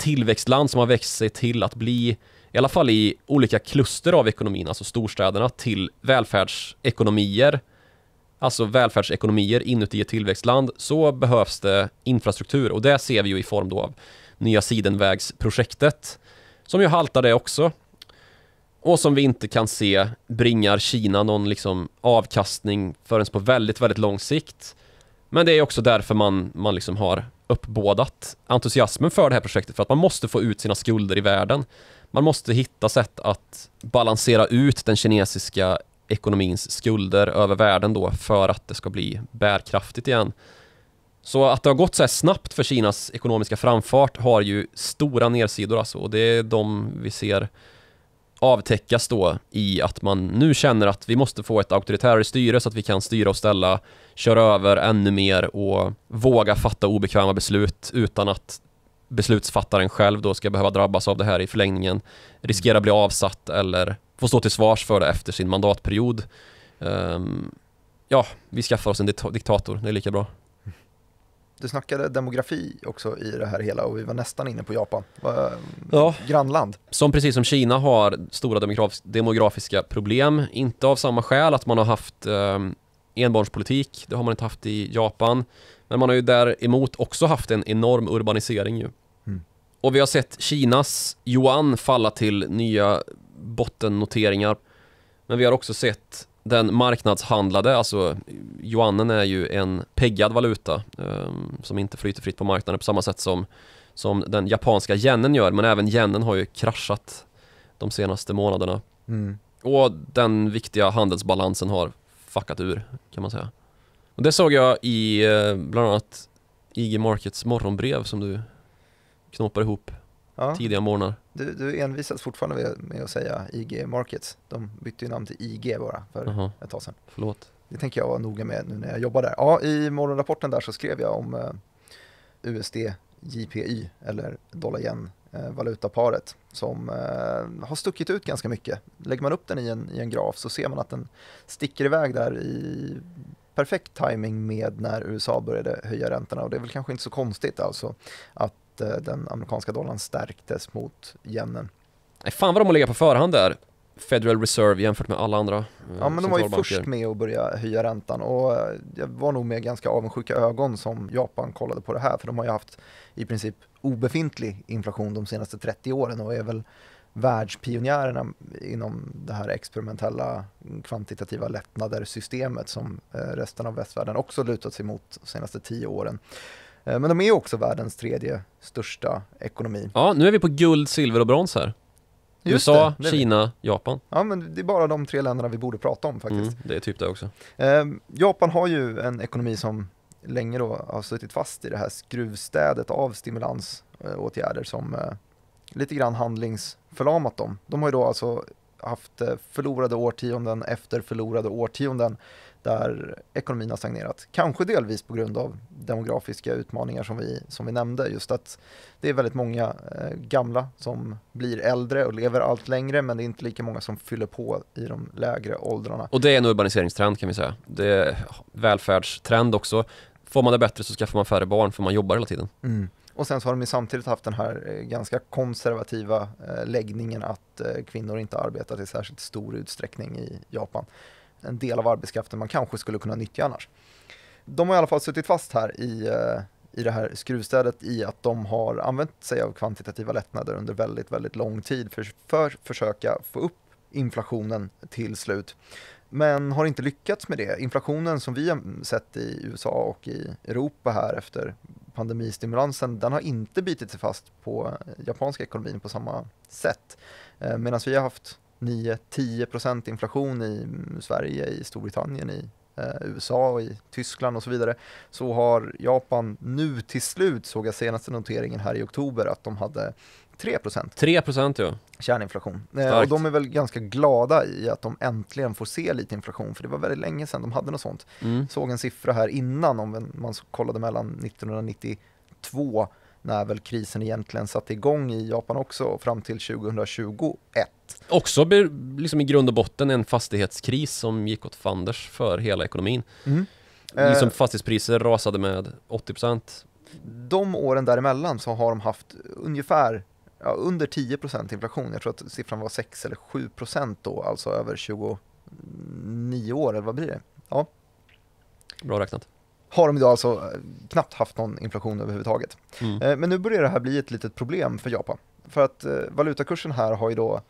tillväxtland som har växt sig till att bli, i alla fall i olika kluster av ekonomin, alltså storstäderna, till välfärdsekonomier, alltså välfärdsekonomier inuti ett tillväxtland, så behövs det infrastruktur och det ser vi ju i form då av nya sidenvägsprojektet, som ju haltar det också. Och som vi inte kan se bringar Kina någon liksom avkastning förrän på väldigt, väldigt lång sikt. Men det är också därför man, man liksom har uppbådat entusiasmen för det här projektet för att man måste få ut sina skulder i världen. Man måste hitta sätt att balansera ut den kinesiska ekonomins skulder över världen då för att det ska bli bärkraftigt igen. Så att det har gått så här snabbt för Kinas ekonomiska framfart har ju stora nedsidor alltså och det är de vi ser avtäckas då i att man nu känner att vi måste få ett auktoritärt styre så att vi kan styra och ställa, köra över ännu mer och våga fatta obekväma beslut utan att beslutsfattaren själv då ska behöva drabbas av det här i förlängningen, riskera att bli avsatt eller få stå till svars för det efter sin mandatperiod. Um, ja, vi skaffar oss en diktator, det är lika bra du snackade demografi också i det här hela och vi var nästan inne på Japan. Ja. Grannland. Som precis som Kina har stora demografiska problem. Inte av samma skäl att man har haft eh, enbarnspolitik. Det har man inte haft i Japan. Men man har ju däremot också haft en enorm urbanisering ju. Mm. Och vi har sett Kinas yuan falla till nya bottennoteringar. Men vi har också sett den marknadshandlade, alltså yuanen är ju en peggad valuta ehm, som inte flyter fritt på marknaden på samma sätt som, som den japanska yenen gör, men även yenen har ju kraschat de senaste månaderna. Mm. Och den viktiga handelsbalansen har fuckat ur kan man säga. Och det såg jag i eh, bland annat IG Markets morgonbrev som du knoppar ihop ja. tidiga morgnar du, du envisas fortfarande med att säga IG Markets. De bytte ju namn till IG bara för uh -huh. ett tag sedan. Förlåt. Det tänker jag vara noga med nu när jag jobbar där. Ja, i morgonrapporten där så skrev jag om eh, USD JPY eller dollar yen eh, valutaparet som eh, har stuckit ut ganska mycket. Lägger man upp den i en, i en graf så ser man att den sticker iväg där i perfekt timing med när USA började höja räntorna och det är väl kanske inte så konstigt alltså att Eh, den amerikanska dollarn stärktes mot yenen. Nej, fan vad de har legat på förhand där. Federal Reserve jämfört med alla andra eh, Ja men de var ju först med att börja höja räntan och eh, jag var nog med ganska avundsjuka ögon som Japan kollade på det här för de har ju haft i princip obefintlig inflation de senaste 30 åren och är väl världspionjärerna inom det här experimentella kvantitativa lättnader systemet som resten av västvärlden också lutat sig mot de senaste 10 åren. Eh, men de är också världens tredje största ekonomi. Ja, nu är vi på guld, silver och brons här. Just USA, det, det Kina, Japan. Ja, men det är bara de tre länderna vi borde prata om faktiskt. Mm, det är typ det också. Eh, Japan har ju en ekonomi som länge då har suttit fast i det här skruvstädet av stimulansåtgärder som eh, lite grann handlingsförlamat dem. De har ju då alltså haft eh, förlorade årtionden efter förlorade årtionden där ekonomin har stagnerat. Kanske delvis på grund av demografiska utmaningar som vi, som vi nämnde. Just att det är väldigt många eh, gamla som blir äldre och lever allt längre men det är inte lika många som fyller på i de lägre åldrarna. Och det är en urbaniseringstrend kan vi säga. Det är välfärdstrend också. Får man det bättre så skaffar man färre barn för man jobbar hela tiden. Mm. Och sen så har de ju samtidigt haft den här eh, ganska konservativa eh, läggningen att eh, kvinnor inte arbetar i särskilt stor utsträckning i Japan en del av arbetskraften man kanske skulle kunna nyttja annars. De har i alla fall suttit fast här i, eh, i det här skruvstädet i att de har använt sig av kvantitativa lättnader under väldigt, väldigt lång tid för, för att försöka få upp inflationen till slut. Men har inte lyckats med det. Inflationen som vi har sett i USA och i Europa här efter pandemistimulansen, den har inte bitit sig fast på eh, japanska ekonomin på samma sätt. Eh, medan vi har haft 9-10% inflation i mm, Sverige, i Storbritannien, i eh, USA, och i Tyskland och så vidare så har Japan nu till slut, såg jag senaste noteringen här i oktober, att de hade 3% 3% ja Kärninflation. Eh, och de är väl ganska glada i att de äntligen får se lite inflation för det var väldigt länge sedan de hade något sånt. Mm. Såg en siffra här innan om man kollade mellan 1992 när väl krisen egentligen satte igång i Japan också fram till 2021 också liksom i grund och botten en fastighetskris som gick åt fanders för hela ekonomin. Mm. Liksom eh, fastighetspriser rasade med 80%. De åren däremellan så har de haft ungefär ja, under 10% inflation. Jag tror att siffran var 6 eller 7% då, alltså över 29 år, eller vad blir det? Ja. Bra räknat har de idag alltså eh, knappt haft någon inflation överhuvudtaget. Mm. Eh, men nu börjar det här bli ett litet problem för Japan. För att valutakursen här har ju då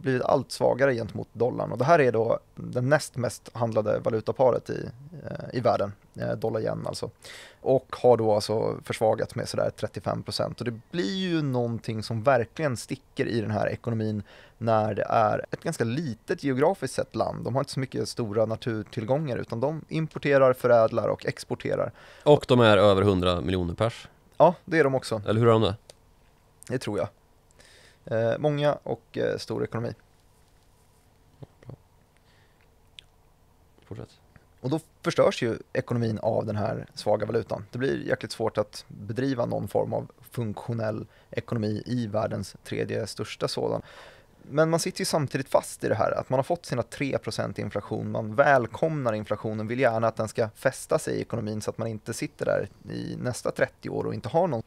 blivit allt svagare gentemot dollarn och det här är då det näst mest handlade valutaparet i, eh, i världen, eh, dollar yen alltså. Och har då alltså försvagats med sådär 35 procent och det blir ju någonting som verkligen sticker i den här ekonomin när det är ett ganska litet geografiskt sett land. De har inte så mycket stora naturtillgångar utan de importerar, förädlar och exporterar. Och de är över 100 miljoner pers. Ja, det är de också. Eller hur är de det? Det tror jag. Eh, många och eh, stor ekonomi. Bra. Fortsätt. Och då förstörs ju ekonomin av den här svaga valutan. Det blir jäkligt svårt att bedriva någon form av funktionell ekonomi i världens tredje största sådan. Men man sitter ju samtidigt fast i det här, att man har fått sina 3 inflation, man välkomnar inflationen, vill gärna att den ska fästa sig i ekonomin så att man inte sitter där i nästa 30 år och inte har någon.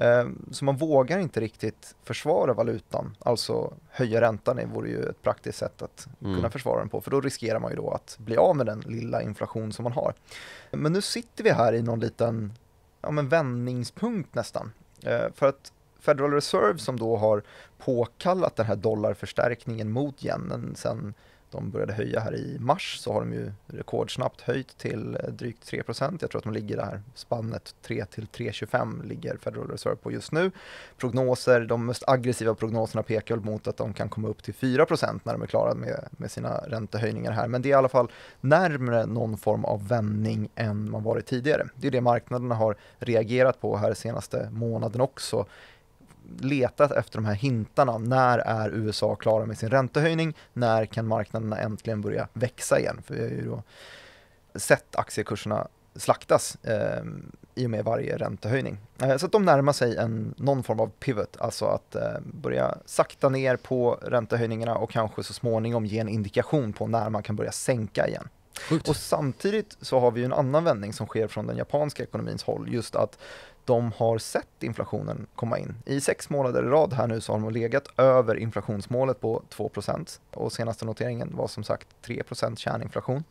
Eh, så man vågar inte riktigt försvara valutan, alltså höja räntan vore ju ett praktiskt sätt att mm. kunna försvara den på, för då riskerar man ju då att bli av med den lilla inflation som man har. Men nu sitter vi här i någon liten ja, men vändningspunkt nästan, eh, för att Federal Reserve som då har påkallat den här dollarförstärkningen mot yenen sedan de började höja här i mars så har de ju rekordsnabbt höjt till eh, drygt 3 Jag tror att de ligger där spannet 3 till 3,25 ligger Federal Reserve på just nu. Prognoser, de mest aggressiva prognoserna pekar mot att de kan komma upp till 4 när de är klara med, med sina räntehöjningar här. Men det är i alla fall närmre någon form av vändning än man varit tidigare. Det är det marknaderna har reagerat på här senaste månaden också letat efter de här hintarna. När är USA klara med sin räntehöjning? När kan marknaderna äntligen börja växa igen? För vi har ju då sett aktiekurserna slaktas eh, i och med varje räntehöjning. Eh, så att de närmar sig en, någon form av pivot, alltså att eh, börja sakta ner på räntehöjningarna och kanske så småningom ge en indikation på när man kan börja sänka igen. Sjukt. Och samtidigt så har vi en annan vändning som sker från den japanska ekonomins håll, just att de har sett inflationen komma in. I sex månader i rad här nu så har de legat över inflationsmålet på 2 och senaste noteringen var som sagt 3 kärninflation.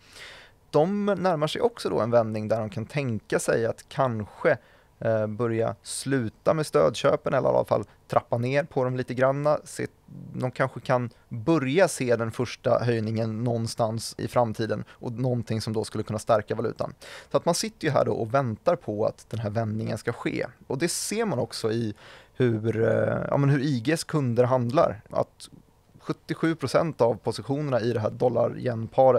De närmar sig också då en vändning där de kan tänka sig att kanske Eh, börja sluta med stödköpen eller i alla fall trappa ner på dem lite grann. de kanske kan börja se den första höjningen någonstans i framtiden och någonting som då skulle kunna stärka valutan. Så att man sitter ju här då och väntar på att den här vändningen ska ske och det ser man också i hur, eh, ja, men hur IGs kunder handlar. Att 77 procent av positionerna i det här dollar yen är,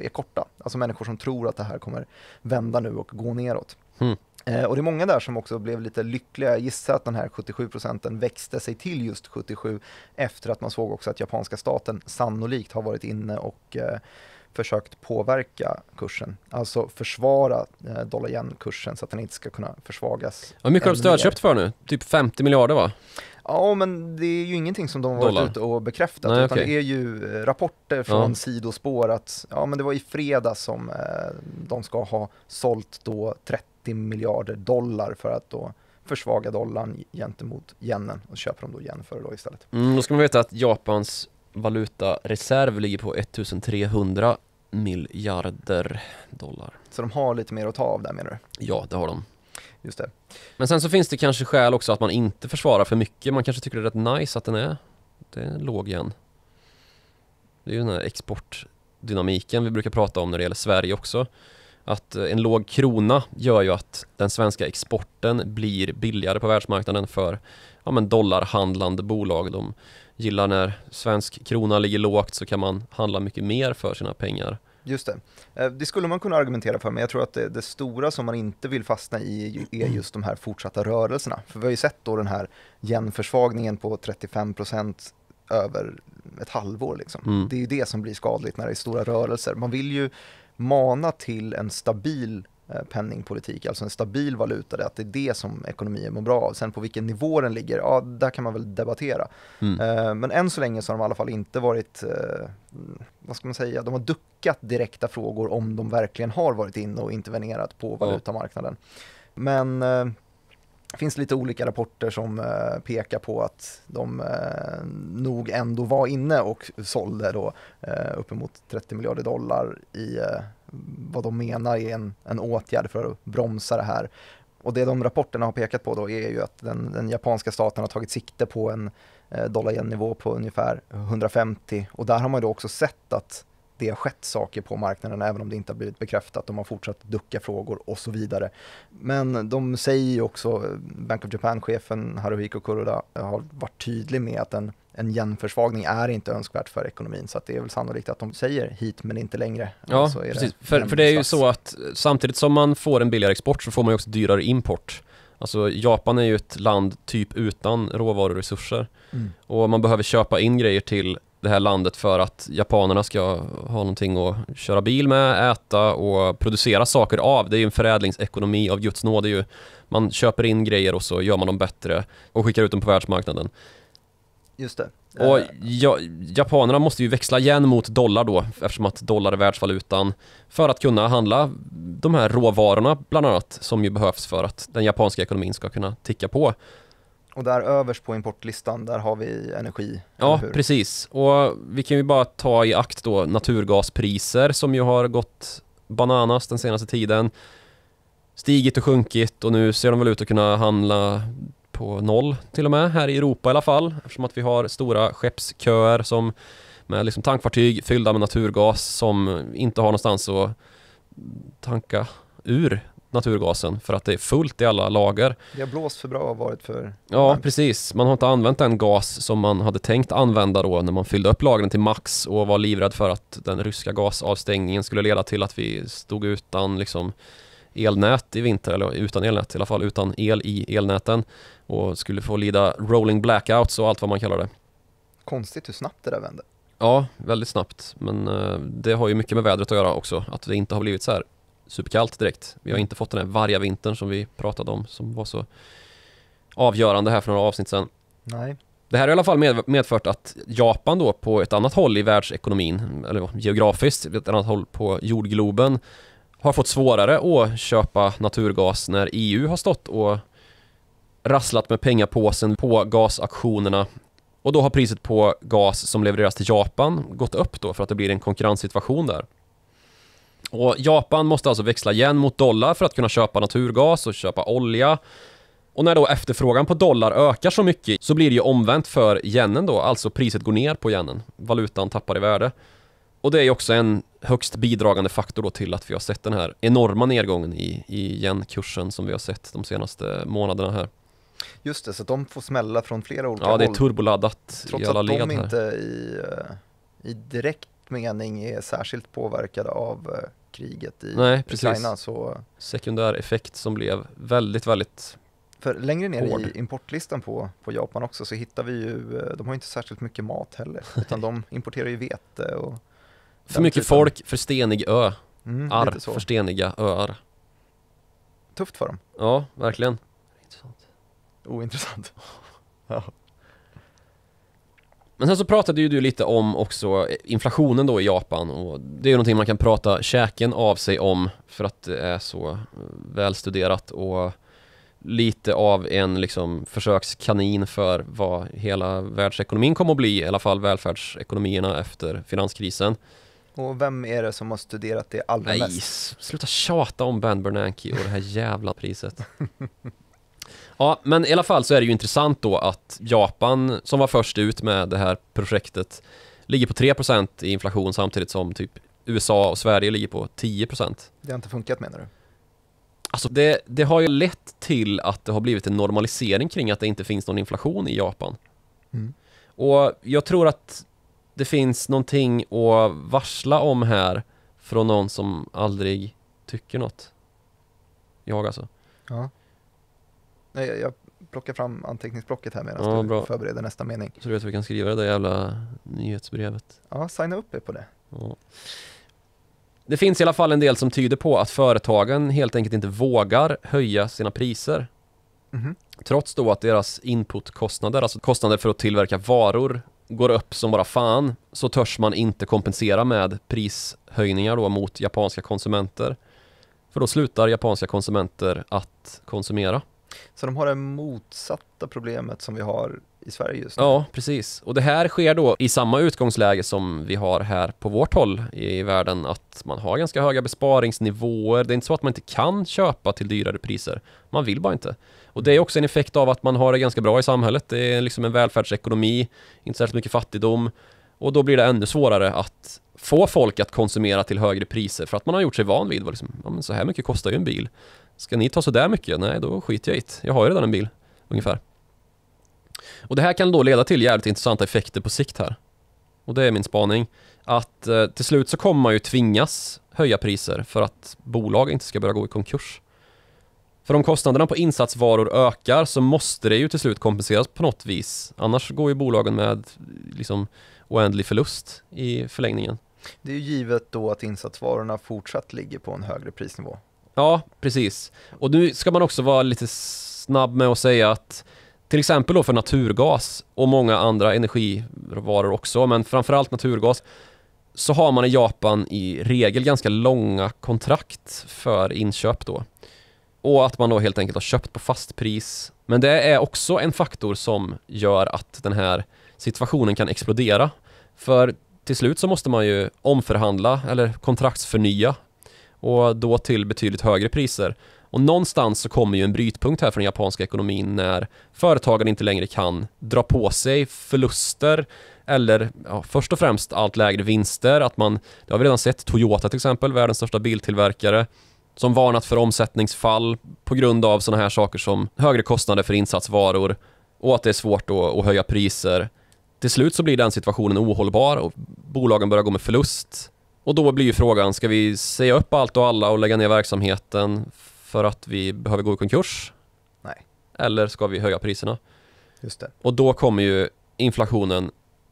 är korta. Alltså människor som tror att det här kommer vända nu och gå neråt. Mm. Eh, och det är många där som också blev lite lyckliga. Jag gissar att den här 77 procenten växte sig till just 77 efter att man såg också att japanska staten sannolikt har varit inne och eh, försökt påverka kursen, alltså försvara eh, dollar-yen-kursen så att den inte ska kunna försvagas. Hur mycket har de stödköpt för nu? Typ 50 miljarder va? Ja, men det är ju ingenting som de har varit ute och bekräftat, Nej, utan okay. det är ju rapporter från ja. sidospår att ja, men det var i fredag som de ska ha sålt då 30 30 miljarder dollar för att då försvaga dollarn gentemot yenen och köper de då yen för det då istället. Mm, då ska man veta att Japans valutareserv ligger på 1300 miljarder dollar. Så de har lite mer att ta av där menar du? Ja, det har de. Just det. Men sen så finns det kanske skäl också att man inte försvarar för mycket. Man kanske tycker det är rätt nice att den är, det är låg igen. Det är ju den här exportdynamiken vi brukar prata om när det gäller Sverige också att eh, en låg krona gör ju att den svenska exporten blir billigare på världsmarknaden för ja, men dollarhandlande bolag. De gillar när svensk krona ligger lågt så kan man handla mycket mer för sina pengar. Just det. Eh, det skulle man kunna argumentera för, men jag tror att det, det, stora som man inte vill fastna i är just de här fortsatta rörelserna. För vi har ju sett då den här jämförsvagningen på 35 över ett halvår. Liksom. Mm. Det är ju det som blir skadligt när det är stora rörelser. Man vill ju mana till en stabil eh, penningpolitik, alltså en stabil valuta, det, är det som ekonomier mår bra av. Sen på vilken nivå den ligger, ja där kan man väl debattera. Mm. Eh, men än så länge så har de i alla fall inte varit, eh, vad ska man säga, de har duckat direkta frågor om de verkligen har varit inne och intervenerat på valutamarknaden. Men det finns lite olika rapporter som eh, pekar på att de eh, nog ändå var inne och sålde då eh, uppemot 30 miljarder dollar i vad de menar är en, en åtgärd för att bromsa det här. Och det de rapporterna har pekat på då är ju att den, den japanska staten har tagit sikte på en dollar yen nivå på ungefär 150 och där har man då också sett att det har skett saker på marknaden även om det inte har blivit bekräftat. De har fortsatt ducka frågor och så vidare. Men de säger ju också, Bank of Japan-chefen Haruhiko Kuroda har varit tydlig med att en en genförsvagning är inte önskvärt för ekonomin, så att det är väl sannolikt att de säger hit men inte längre. Ja, alltså, precis. för, för det är ju så att samtidigt som man får en billigare export så får man ju också dyrare import. Alltså Japan är ju ett land typ utan råvaruresurser mm. och man behöver köpa in grejer till det här landet för att japanerna ska ha någonting att köra bil med, äta och producera saker av. Det är ju en förädlingsekonomi av guds nåd. ju, man köper in grejer och så gör man dem bättre och skickar ut dem på världsmarknaden. Just det. Och eh. ja, japanerna måste ju växla igen mot dollar då, eftersom att dollar är världsvalutan, för att kunna handla de här råvarorna bland annat, som ju behövs för att den japanska ekonomin ska kunna ticka på. Och där överst på importlistan, där har vi energi. Ja, precis. Och vi kan ju bara ta i akt då naturgaspriser som ju har gått bananas den senaste tiden. Stigit och sjunkit och nu ser de väl ut att kunna handla på noll till och med här i Europa i alla fall. Eftersom att vi har stora skeppsköer som med liksom tankfartyg fyllda med naturgas som inte har någonstans att tanka ur naturgasen för att det är fullt i alla lager. Det har blåst för bra och varit för... Ja, precis. Man har inte använt den gas som man hade tänkt använda då när man fyllde upp lagren till max och var livrädd för att den ryska gasavstängningen skulle leda till att vi stod utan liksom elnät i vinter, eller utan elnät i alla fall, utan el i elnäten och skulle få lida rolling blackouts och allt vad man kallar det. Konstigt hur snabbt det där vände. Ja, väldigt snabbt, men eh, det har ju mycket med vädret att göra också, att det inte har blivit så här superkallt direkt. Vi har mm. inte fått den här varga vintern som vi pratade om som var så avgörande här för några avsnitt sedan. Nej. Det här har i alla fall medfört att Japan då på ett annat håll i världsekonomin, eller geografiskt, ett annat håll på jordgloben, har fått svårare att köpa naturgas när EU har stått och rasslat med pengapåsen på gasaktionerna. Och då har priset på gas som levereras till Japan gått upp då för att det blir en konkurrenssituation där. Och Japan måste alltså växla igen mot dollar för att kunna köpa naturgas och köpa olja. Och när då efterfrågan på dollar ökar så mycket så blir det ju omvänt för yenen då, alltså priset går ner på yenen. Valutan tappar i värde. Och det är ju också en högst bidragande faktor då till att vi har sett den här enorma nedgången i, i yenkursen som vi har sett de senaste månaderna här. Just det, så de får smälla från flera olika håll. Ja, det är turboladdat i alla led här. Trots att de inte i, eh, i direkt mening är särskilt påverkade av eh, kriget i Nej, Ukraina. Så... Sekundär effekt som blev väldigt, väldigt för längre ner hård. i importlistan på, på Japan också så hittar vi ju, eh, de har ju inte särskilt mycket mat heller, utan de importerar ju vete och För mycket typen. folk, för stenig ö. Mm, Arr, för steniga öar. Tufft för dem. Ja, verkligen. Intressant. Ointressant. ja. Men sen så pratade ju du lite om också inflationen då i Japan och det är ju någonting man kan prata käken av sig om för att det är så eh, välstuderat och lite av en liksom försökskanin för vad hela världsekonomin kommer att bli, i alla fall välfärdsekonomierna efter finanskrisen. Och vem är det som har studerat det allra Nej, mest? Nej, sluta tjata om Ben Bernanke och det här jävla priset. Ja, men i alla fall så är det ju intressant då att Japan, som var först ut med det här projektet, ligger på 3% i inflation samtidigt som typ USA och Sverige ligger på 10%. Det har inte funkat menar du? Alltså det, det har ju lett till att det har blivit en normalisering kring att det inte finns någon inflation i Japan. Mm. Och jag tror att det finns någonting att varsla om här från någon som aldrig tycker något. Jag alltså. Ja. Nej, jag plockar fram anteckningsblocket här medan ja, du förbereder nästa mening. Så du vet att vi kan skriva det där jävla nyhetsbrevet. Ja, signa upp er på det. Ja. Det finns i alla fall en del som tyder på att företagen helt enkelt inte vågar höja sina priser. Mm. Trots då att deras inputkostnader, alltså kostnader för att tillverka varor, går upp som bara fan, så törs man inte kompensera med prishöjningar då mot japanska konsumenter. För då slutar japanska konsumenter att konsumera. Så de har det motsatta problemet som vi har i Sverige just nu. Ja, precis. Och det här sker då i samma utgångsläge som vi har här på vårt håll i världen, att man har ganska höga besparingsnivåer. Det är inte så att man inte kan köpa till dyrare priser. Man vill bara inte. Och det är också en effekt av att man har det ganska bra i samhället. Det är liksom en välfärdsekonomi, inte särskilt mycket fattigdom. Och då blir det ännu svårare att få folk att konsumera till högre priser för att man har gjort sig van vid, liksom, ja, men så här mycket kostar ju en bil. Ska ni ta sådär mycket? Nej, då skiter jag i det. Jag har ju redan en bil, ungefär. Och det här kan då leda till jävligt intressanta effekter på sikt här. Och det är min spaning. Att eh, till slut så kommer man ju tvingas höja priser för att bolag inte ska börja gå i konkurs. För om kostnaderna på insatsvaror ökar så måste det ju till slut kompenseras på något vis. Annars går ju bolagen med liksom oändlig förlust i förlängningen. Det är ju givet då att insatsvarorna fortsatt ligger på en högre prisnivå. Ja, precis. Och nu ska man också vara lite snabb med att säga att till exempel då för naturgas och många andra energivaror också, men framförallt naturgas, så har man i Japan i regel ganska långa kontrakt för inköp då. Och att man då helt enkelt har köpt på fast pris. Men det är också en faktor som gör att den här situationen kan explodera. För till slut så måste man ju omförhandla eller kontraktsförnya och då till betydligt högre priser. Och någonstans så kommer ju en brytpunkt här för den japanska ekonomin när företagen inte längre kan dra på sig förluster eller ja, först och främst allt lägre vinster. Att man, det har vi redan sett, Toyota till exempel, världens största biltillverkare, som varnat för omsättningsfall på grund av sådana här saker som högre kostnader för insatsvaror och att det är svårt att höja priser. Till slut så blir den situationen ohållbar och bolagen börjar gå med förlust och då blir ju frågan, ska vi säga upp allt och alla och lägga ner verksamheten för att vi behöver gå i konkurs? Nej. Eller ska vi höja priserna? Just det. Och då kommer ju inflationen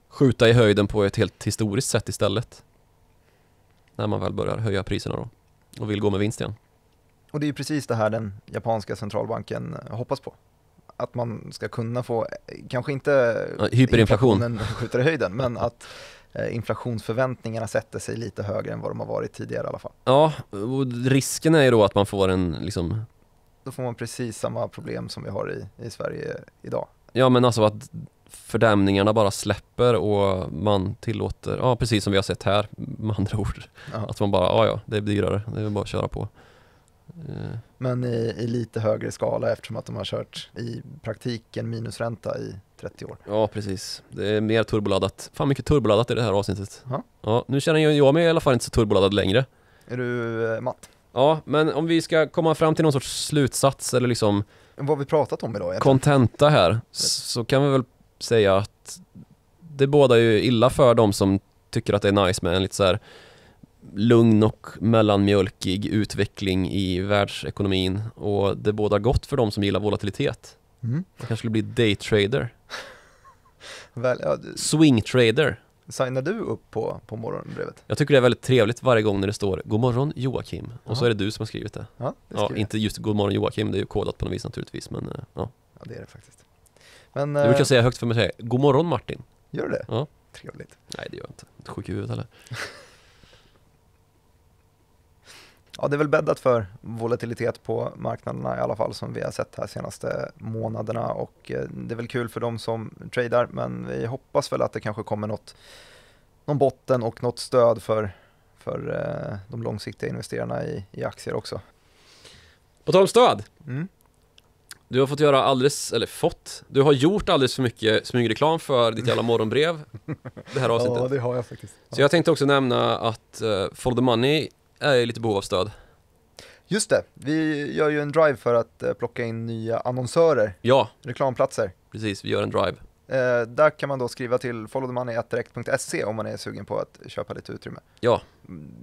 skjuta i höjden på ett helt historiskt sätt istället. När man väl börjar höja priserna då och vill gå med vinst igen. Och det är ju precis det här den japanska centralbanken eh, hoppas på. Att man ska kunna få, eh, kanske inte hyperinflationen skjuter i höjden, men att Eh, inflationsförväntningarna sätter sig lite högre än vad de har varit tidigare i alla fall. Ja, och risken är ju då att man får en liksom... Då får man precis samma problem som vi har i, i Sverige idag. Ja, men alltså att fördämningarna bara släpper och man tillåter, ja precis som vi har sett här med andra ord. Aha. Att man bara, ja ja, det blir dyrare, det är bara att köra på. Eh. Men i, i, lite högre skala eftersom att de har kört i praktiken minusränta i 30 år. Ja, precis. Det är mer turboladdat. Fan mycket turboladdat i det här avsnittet. Ja. Ja, nu känner jag, jag mig i alla fall inte så turboladdad längre. Är du eh, matt? Ja, men om vi ska komma fram till någon sorts slutsats eller liksom Vad har vi pratat om idag? kontenta här, så kan vi väl säga att det båda ju illa för de som tycker att det är nice med en lite så här lugn och mellanmjölkig utveckling i världsekonomin och det båda gott för de som gillar volatilitet. Mm. Jag kanske skulle bli daytrader. ja, du... Swingtrader. Signar du upp på, på morgonbrevet? Jag tycker det är väldigt trevligt varje gång när det står God morgon Joakim och Aha. så är det du som har skrivit det. Ja, det ja, inte just God morgon Joakim, det är ju kodat på något vis naturligtvis men eh, ja. Ja det är det faktiskt. Men, du brukar eh, säga högt för mig, God morgon Martin. Gör du det? Ja. Trevligt. Nej det gör jag inte, inte sjuk i huvudet heller. ja, det är väl bäddat för volatilitet på marknaderna i alla fall som vi har sett här senaste månaderna och eh, det är väl kul för de som tradar men vi hoppas väl att det kanske kommer något, någon botten och något stöd för, för eh, de långsiktiga investerarna i, i aktier också. På tal om stöd. Mm. Du har fått göra alldeles, eller fått, du har gjort alldeles för mycket smygreklam för ditt jävla morgonbrev det här avsnittet. ja, det har jag faktiskt. Så jag tänkte också nämna att uh, eh, For the Money är i lite behov av stöd. Just det, vi gör ju en drive för att eh, plocka in nya annonsörer, ja. reklamplatser. Precis, vi gör en drive. Eh, där kan man då skriva till followthemoney.direkt.se om man är sugen på att köpa lite utrymme. Ja.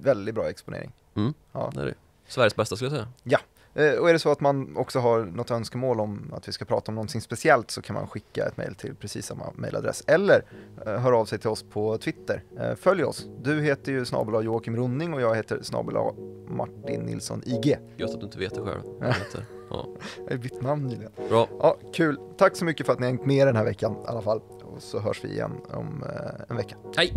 Väldigt bra exponering. Mm, ja. det är det. Sveriges bästa skulle jag säga. Ja. Eh, och är det så att man också har något önskemål om att vi ska prata om någonting speciellt så kan man skicka ett mejl till precis samma mejladress eller eh, hör av sig till oss på Twitter. Eh, följ oss. Du heter ju snabel Joakim Ronning och jag heter snabel Martin Nilsson IG. Gött att du inte vet det själv. Jag, heter. Ja. jag har bytt namn nyligen. Bra. Ja, kul. Tack så mycket för att ni har hängt med den här veckan i alla fall. Och så hörs vi igen om en vecka. Hej!